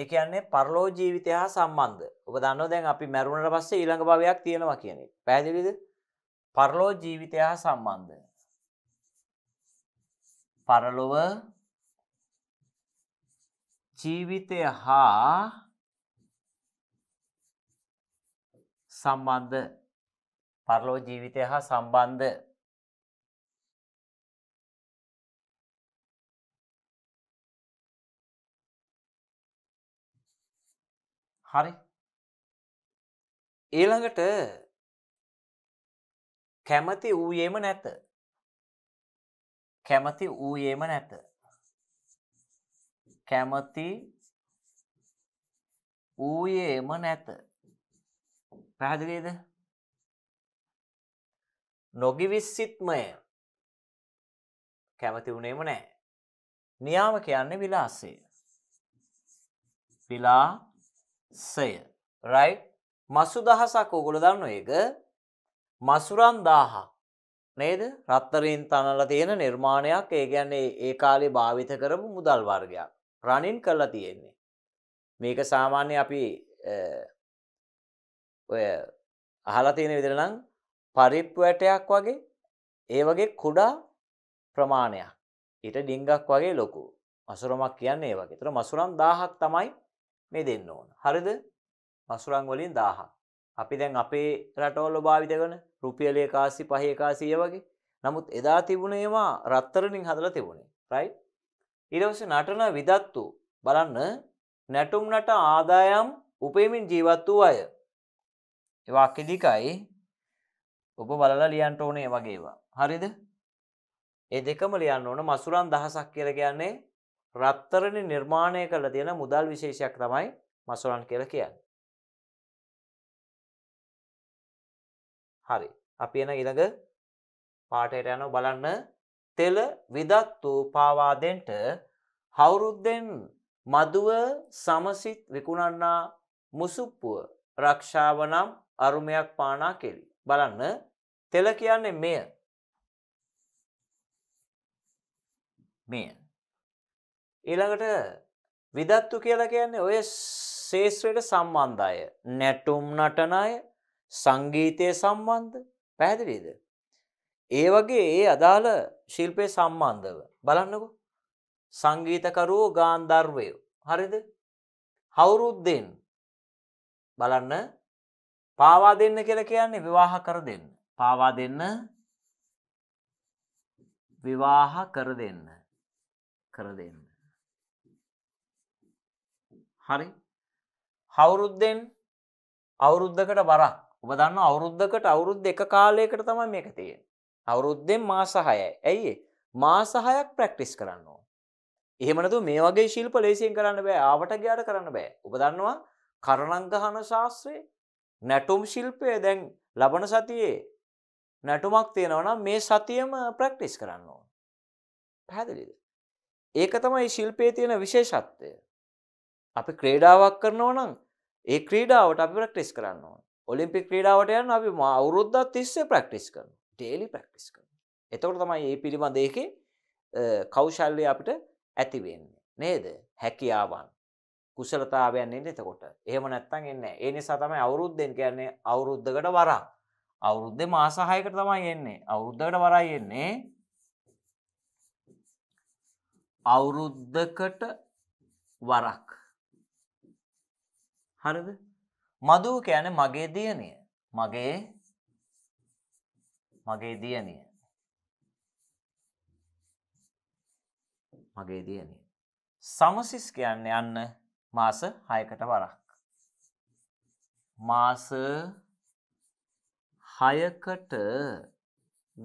ඒ කියන්නේ පරලෝ ජීවිතය හා සම්බන්ධ. ඔබ දන්නවා දැන් අපි මැරුණට පස්සේ ඊළඟ භවයක් තියෙනවා කියන එක. පැහැදිලිද? පරලෝ ජීවිතය හා සම්බන්ධ. පරලොව ජීවිතය හා සම්බන්ධ පරලෝ ජීවිතය හා සම්බන්ධ හරි ඊළඟට කැමති වූයේම නැත කැමති වූයේම නැත කැමති වූයේම නැත පැහදිලේද නොගිවිස්සිත්මය කැමති වුණේම නෑ නියාම කියන්නේ විලාසේ විලා සය රයි මසු දහසක් ඕගොල දන්න එක මසුරන් දාහක් නේද රත්තරින් තනල තියෙන නිර්මාණයක් ඒ ගැන්නේ ඒ කාලේ භාවිත කරපු මුදල් වර්ගයක් රණින් කරලා තියෙන්නේ. මේක සාමාන්‍ය අපි ඔය අහලා තියෙන විදිරනම් පරිප්වැටයක් වගේ ඒ වගේ කුඩා ප්‍රමාණයක් ඊට ඩිංගක් වගේ ලොකු මසුරමක් කියන්නේ ඒ වගේ තුර මසුරම් දාහක් තමයි මේ දෙන්න ඕන. හරිද මසුරං වලින් දාහ. අපි දැන් අපේ රටවල්ල භාවිත කන රුපියලේ කාසි පහේ කාසිය වගේ නමුත් එදා තිබුණ ඒවා රත්තරණින් හදල තිබුණේ රයි. ඉරවස නටන විදත්තු බලන්න නැටුම් නට ආදායම් උපේමින් ජීවත් වූ අය. එවාක්කෙදිකයි ඔබ බලලා ලියන්ට ඕනේ වගේවා. හරිද ඒ දෙකම ලියන්න ඕන මසුරන් දහසක් කියර කියන්නේ රත්තරණ නිර්මාණය කළ තියෙන මුදල් විශේෂයක් තමයි මසුරන් කියල කියන්න. හරි අපි එන ඉළඟ පාටයට යනු බලන්න තෙල විදත් වූ පාවාදෙන්ට හවුරුද්දෙන් මදුව සමසිත් විකුණන්නා මුසුප්පුුව රක්ෂාවනම් අරුමයක් පානා කෙලි. බලන්න තෙල කියන්නේ මෙය මෙය ඊළඟට විදත්තු කියලා කියන්නේ ඔය ශේෂත්‍රයට සම්බන්ධ අය. නැටුම් නටන අය, සංගීතයේ සම්බන්ධ පැහැදිලිද? ඒ වගේ ඒ අදාළ ශිල්පයේ සම්බන්ධව බලන්නකෝ. සංගීතකරුවෝ ගාන්ධර්වයෝ. හරිද? හවුරුද්දෙන් බලන්න පාවා දෙන්න කියලා කියන්නේ විවාහ කර දෙන්න. පාවා දෙන්න විවාහ කර දෙන්න. කර දෙන්න. හරි හවුරුද්දෙන් අවුරුද්ධකට බරක් ඔබ දන්න අවුරුද්ධකට අවුරුද් එක කාලයකට තමයි මේක තියෙන් අවුරුද්දෙන් මාසහයයි ඇයි මාසහයක් ප්‍රැක්ටිස් කරන්න එහෙමනතු මේ වගේ ශිල්ප ලේසියෙන් කරන්න බෑ ආවට ගයාට කරන්න බෑ ඔබ දන්නවා කරණංගහන ශාස්ත්‍රය නැටුම් ශිල්පය දැන් ලබන සතියේ නැටුමක් තියෙනවනම් මේ සතියම ප්‍රැක්ටිස් කරන්න පැදිලිද ඒක තමයි ශිල්පය තියෙන විශේෂත්වය අපි ක්‍රීඩාවක් කරනව නම් ඒ ක්‍රීඩාවට අපි ප්‍රක්ටිස් කරන්නවා ඔලිම්පි ක්‍රීඩාවට යන අපි අවුරුද්ධ තිස්සේ ප්‍රක්ටිස් කරන ටේලි ප්‍රක්ටිස් කරන එතකොට තමයි ඒ පිළිබඳ ඒක කෞශල්ලය අපිට ඇතිවෙන්නේ නේද හැකියාවන් කුසලතාවයන් එන්න එතකොට ඒම නැත්තන් එන්න ඒ නිසා තමයි අවුරුද්ධෙන් කියන්නේ අවුරුද්ධකට වරා අවුරුද්ධ මාසාහයකට තමයි එන්නේ අවුරුද්ධකට වරයි එන්නේ අවුරුද්ධකට වරක් හරිද? මදුව කියන්නේ මගේ දියණිය. මගේ මගේ දියණිය. මගේ දියණිය. සමසිස් කියන්නේ යන්න මාස 6කට වරක්. මාස 6කට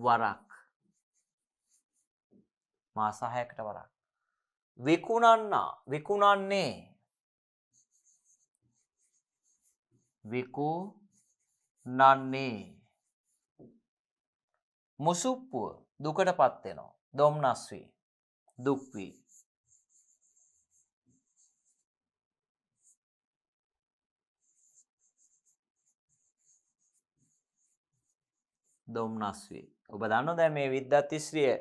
වරක්. මාස 6කට වරක්. විකුණන්නා විකුණන්නේ විකුණන්නේ මුසුප්පුව දුකටපත් වෙනවා දොම්නස් වී දුක් වී දොම්නස් වේ ඔබ දන්න දැ මේ විද්ධත්තිශ්‍රිය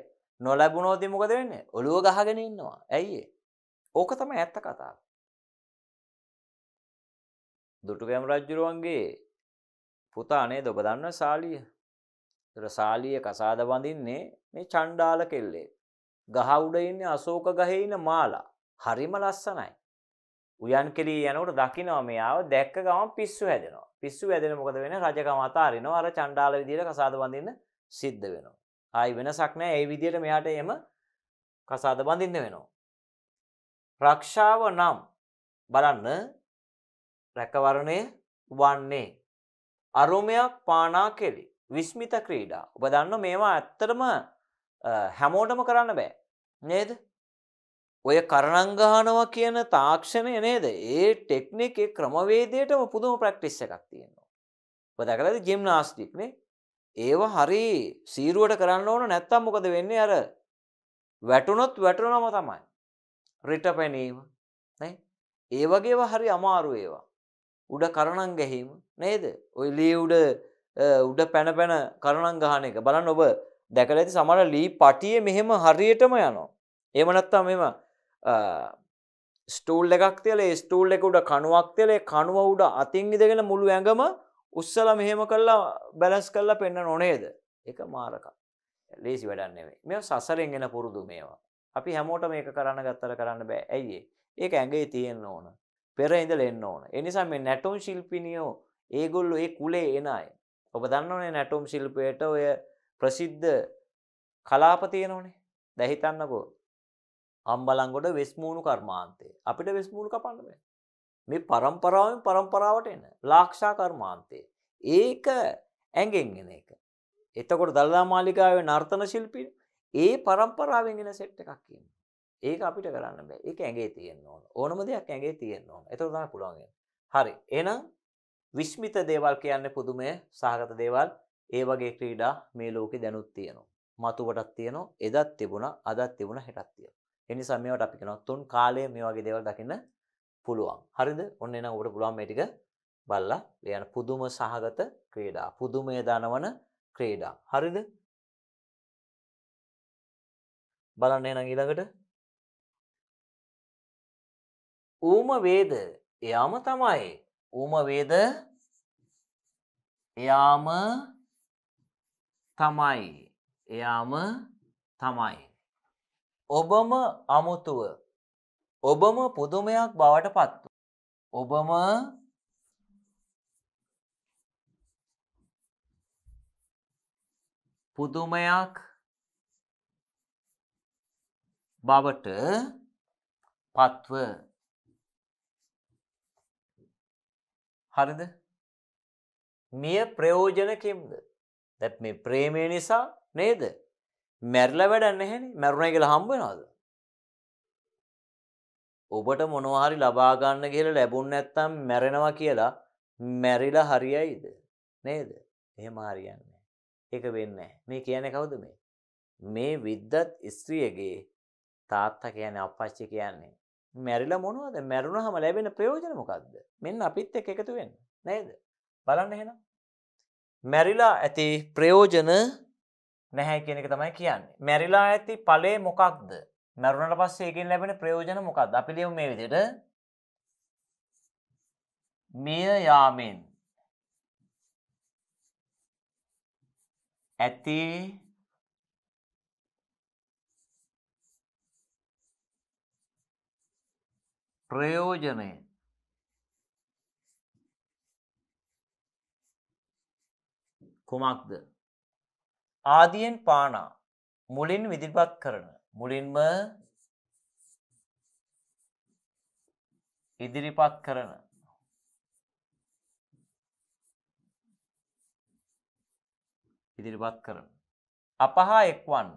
නොලැබුණෝති මොකද වෙන්න ඔළුව ගහගෙන ඉන්නවා ඇයිඒ ඕක තම ඇත්ත කතාව දුටුගැම රජ්ජුරුවන්ගේ පුතා නේද ඔබ දන්න සාලිය. දර සාලිය කසාද බඳින්නේ මේ චණ්ඩාල කෙල්ලේ. ගහ උඩ ඉන්නේ අශෝක ගහේ ඉන්න මාලා. හරිම ලස්සනයි. උයන් කෙලී යනකොට දකිනවා මෙයාව දැක්ක ගමන් පිස්සු හැදෙනවා. පිස්සු හැදෙන මොකද වෙන රජකම අතාරිනවා අර චණ්ඩාල විදියට කසාද බඳින්න සිද්ධ වෙනවා. ආයි වෙනසක් නෑ ඒ විදියට මෙයාට එම කසාද බඳින්න වෙනවා. රක්ෂාව නම් බලන්න රැකවරණය වන්නේ. අරුමයක් පානා කෙලි විස්මිත ක්‍රීඩා ඔබ දන්න මේවා ඇත්තටම හැමෝටම කරන්න බෑ නේද ඔය කරණංගහනවා කියන තාක්ෂණය නේද ඒ ටෙක්නික් ක්‍රමවේදයටම පුදුම ප්‍රක්ටිස් එකක් තියෙනවා. පදකලද ජිම්නාස්ටික්නේ ඒව හරි සීරුවට කරන්න ඕන නැත්තම් මොකද වෙන්නේ අර වැටුනොත් වැටුනම තමයි. රිට පැනීම ඒවගේව හරි අමාරු ඒවා. උඩ කරණං ගැහීම නේද ඔය ලී උඩ උඩ පැන පැන කරණං ගහන එක බලන්න ඔබ දැකල ඇති සමර ලී පටිය මෙහෙම හරියටම යනවා එමනත්තා මෙම ස්ටූල් එකක් තියල ස්ටූල් එක උඩ කනුවක් තියලේ කනුව උඩ අතිංගිදගෙන මුළු ඇඟම උත්සල මෙහෙම කල්ලා බැලස් කල්ලා පෙන්න නොනේද එක මාරකක් ලේසි වැඩන්නෙවේ මෙ සසරෙන් එෙන පුරුදු මේවා අපි හැමෝට මේක කරන්න ගත්තර කරන්න බෑ ඇයිඒ ඒක ඇඟේ තියෙන්න්න ඕන පෙර ඉඳල එන්න ඕන එනිසා මේ නැටුම් ශිල්පිනියෝ ඒගොල්ලු ඒ කුලේ එනයි ඔබ දන්නවනේ නැටුම් ශිල්පයට ඔය ප්‍රසිද්ධ කලාපතියනෝනේ දැහිතන්නකෝ අම්බලංගොඩ වෙස්මූුණු කර්මාන්තය අපිට වෙස්මූුණු කපන්නම මේ පරම්පරාවෙන් පරම්පරාවට එන ලාක්ෂා කර්මාන්තේ ඒක ඇගෙන්ගෙන එක එතකොට දල්ලා මාලිකාවේ නර්තන ශිල්පින් ඒ පරම්පරාවෙන්ගෙන සෙට්ට එකක් කියන්න ඒක අපිට කරන්න බෑ ඒක ඇගේ තියෙන්න්න ඕන ඕනම දෙයක් ඇගේ තියෙන්න්න ඕන එතර පුළුවන්ගෙන් හරි එනම් විශ්මිත දේවල් කියන්න පුදුමය සහගත දේවල් ඒ වගේ ක්‍රීඩා මේ ලෝකෙ දැනුත් තියනවා මතුවටත් තියනවා එදත් තිබුණ අදත් තිබුණ හෙටත් තිය එනි සමයවට අපි කෙන තුන් කාලය මේ වගේ දෙවල් දකින්න පුළුවන් හරිද ඔන්න එන ඔට පුළුවන් මටික බල්ලා යන පුදුම සහගත ක්‍රේඩා පුදුමය දානවන ක්‍රේඩා හරිද බලන්නේ නඟීලකට ඌම වේද එයාම තමයි ඌම වේද එයාම තමයි එයාම තමයි ඔබම අමුතුව ඔබම පුදුමයක් බවට පත්තු ඔබම පුදුමයක් බවට පත්ව හරිද මිය ප්‍රයෝජන කෙම්ද දැත් මේ ප්‍රේමය නිසා නේද මැරල වැඩන්න හැනි මැරුණ කියල හම්බෙනවාද ඔබට මොනවාහරි ලබාගන්න කියලා ලැබුන් ඇත්තම් මැරෙනවා කියලා මැරිල හරියයිද නේද එහෙම හරියන්නේ එක වෙන්න මේ කියන කවුද මේ මේ විද්දත් ස්ත්‍රියගේ තාත්තා කියන අපච්චි කියන්නේ මැරිල මොනවද මැරුණහම ලැබෙන ප්‍රයෝජන මොකක්ද මෙන්න අපිත් එක් එකතු වෙන්න නේද බලන්න එහෙනම් මැරිලා ඇති ප්‍රයෝජන නැහැ කෙනෙක තමයි කියන්නේ මැරිලා ඇති ඵලේ මොකක්ද මැරුණට පස්සේ ඒකෙන් ලැබෙන ප්‍රයෝජන මොකක්ද අපි ලියමු මේ විදිහට මිය යාමෙන් ඇති ප්‍රයෝජනය කුමක්ද ආදියෙන් පානා මුලින් විදිපත් කරන මුලින්ම ඉදිරිපත් කරන ඉදිරිපත් කරන අපහා එක්වන්න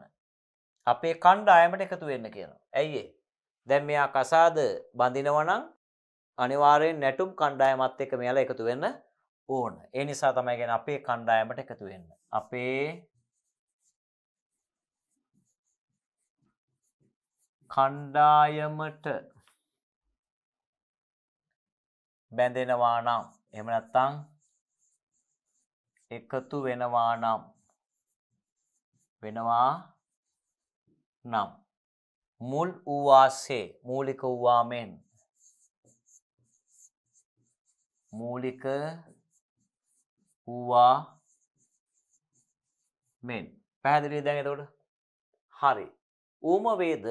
අපේ කණ්ඩායමට එකතු වෙන්න කියන ඇයිඒ දැන් මෙයා කසාද බඳිනවා නම් අනිවාර්යෙන් නැටුම් කණ්ඩායමත් එක්ක මෙයාලා එකතු වෙන්න ඕන. ඒ නිසා තමයි කියන්නේ අපේ කණ්ඩායමට එකතු වෙන්න. අපේ කණ්ඩායමට බැඳෙනවා නම් එහෙම නැත්නම් එකතු වෙනවා නම් වෙනවා නම් මුල් වූවාසේ මූලික වූවාමෙන් මූලික වූවා මෙන් පැහැදිලි දැන් එතකොට හරි ඌම වේද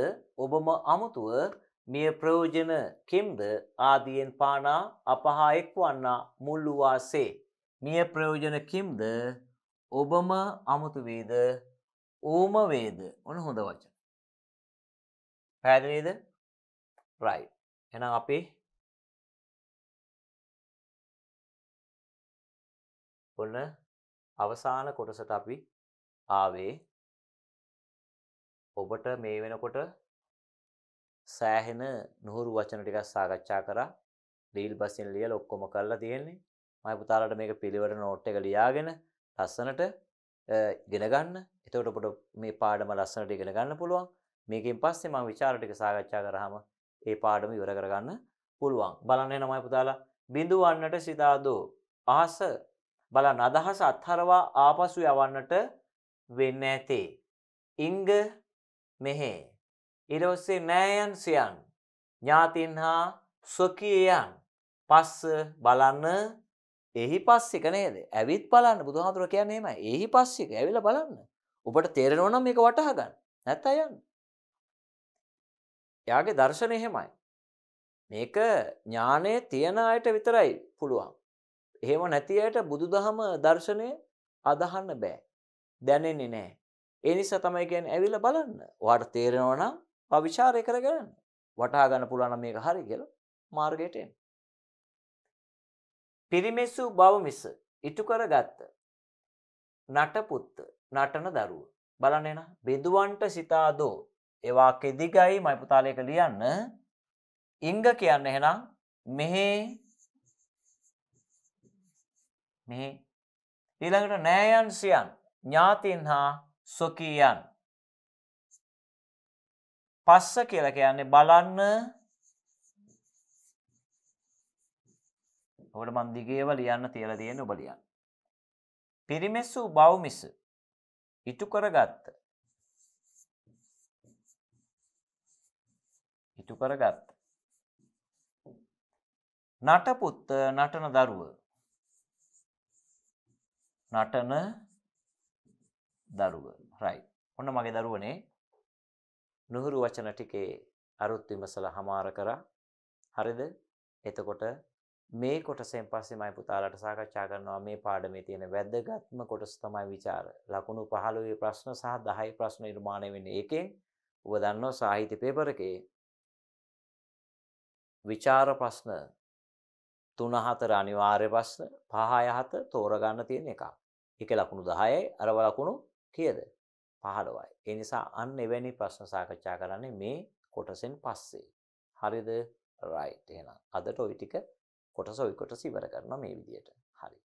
ඔබම අමුතුව මිය ප්‍රයෝජන කෙම්ද ආදියෙන් පානා අපහා එක්වන්නා මුල් වූවාසේ මිය ප්‍රයෝජන කෙම්ද ඔබම අමුතු වේද ඌම වේද ඔන්න හොඳ වචන පැදිනේද රයි එන අපි ඔන්න අවසාන කොටසට අපි ආවේ ඔබට මේ වෙනකොට සෑහෙන නොහුරු වචන ටිකක් සාකච්ඡා කරා ඩීල් බසින් ලියලා ඔක්කොම කරලා තියෙන්නේ මම පුතාලට මේක පිළිවෙල නෝට් එක ලියාගෙන ලස්සනට ඉගෙන ගන්න එතකොට ඔබට මේ පාඩම ලස්සනට ඉගෙන ගන්න පුළුවන් මේකෙන් පස්සේ මම විචාර ටික සාකච්ඡා කරාම ඒ පාඩම ඉවර කරගන්න පුළුවන්. බලන්න එනමයි පුතාලා බිඳුවන්නට සිතාදෝ අහස බලන්න අදහස අත්හරවා ආපසු යවන්නට වෙන්න ඇතේ. ඉංග මෙහෙ. ඉරඔස්සේ නෑයන් සියන් ඥාතින් හා ස්වකයයන් පස්ස බලන්න එහි පස්සික නේද ඇවිත් බලන්න බුදුහාතුර කියන්නේම එහි පස්සික ඇවිල බලන්න ඔබට තේරෙනවනම් මේක වටහගන්න නැත්තයන්න එයාගේ දර්ශනය එහෙමයි. මේක ඥානය තියෙන අයට විතරයි පුළුවන්. එහෙම නැති අයට බුදුදහම දර්ශනය අදහන්න බෑ. දැනෙන්නේ නෑ. ඒ නිසා තමයි කියන්නේ ඇවිල්ලා බලන්න. ඔයාට තේරෙනවා නම් ඔයා ਵਿਚාරය කරගන්න. වටහා ගන්න පුළුවන් නම් මේක හරි කියලා මාර්ගයට එන්න. පිරිමෙස්සු බව මිස ඉටු කරගත්ත නටපුත්ත නටන දරුව බලන්න එන බෙදුවන්ට සිතා දෝ ඒවා කෙදිගයි මයිපුතාලයක ලියන්න ඉංග කියන්න එහෙනම් මෙහෙ මෙහි ඊළඟට නෑයන් සියන් ඥාතින් හා ස්වකීයන් පස්ස කියල කියන්නේ බලන්න ඔට මන්දිගේව ලියන්න තියල තියෙන ඔබලියන්. පිරිමෙස්සු බෞමිස ඉටු කරගත්ත ඉටු කරගත්. නටපුත්ත නටන දරුව නටන දරුව රයි ඔන්න මගේ දරුවනේ නුහුරු වචන ටිකේ අරුත් විමසලා හමාර කරා හරිද එතකොට මේ කොටසෙන් පස්සේ මම පුතාලට සාකච්ඡා කරනවා මේ පාඩමේ තියෙන වැදගත්ම කොටස තමයි વિચાર ලකුණු 15 ප්‍රශ්න සහ 10 ප්‍රශ්න නිර්මාණය වෙන්නේ ඒකෙන් ඔබ දන්නවා සාහිත්‍ය පේපර් එකේ විචාර ප්‍රශ්න 3 4 අනිවාර්ය ප්‍රශ්න 5 6 තෝරගන්න තියෙන එකක්. ඒකේ ලකුණු 10යි අරව ලකුණු කීයද? 15යි. ඒ නිසා අන්න එවැනි ප්‍රශ්න සාකච්ඡා කරන්නේ මේ කොටසෙන් පස්සේ. හරිද? right එහෙනම් අදට ওই ටික කොටස ওই කොටස ඉවර කරනවා මේ විදිහට.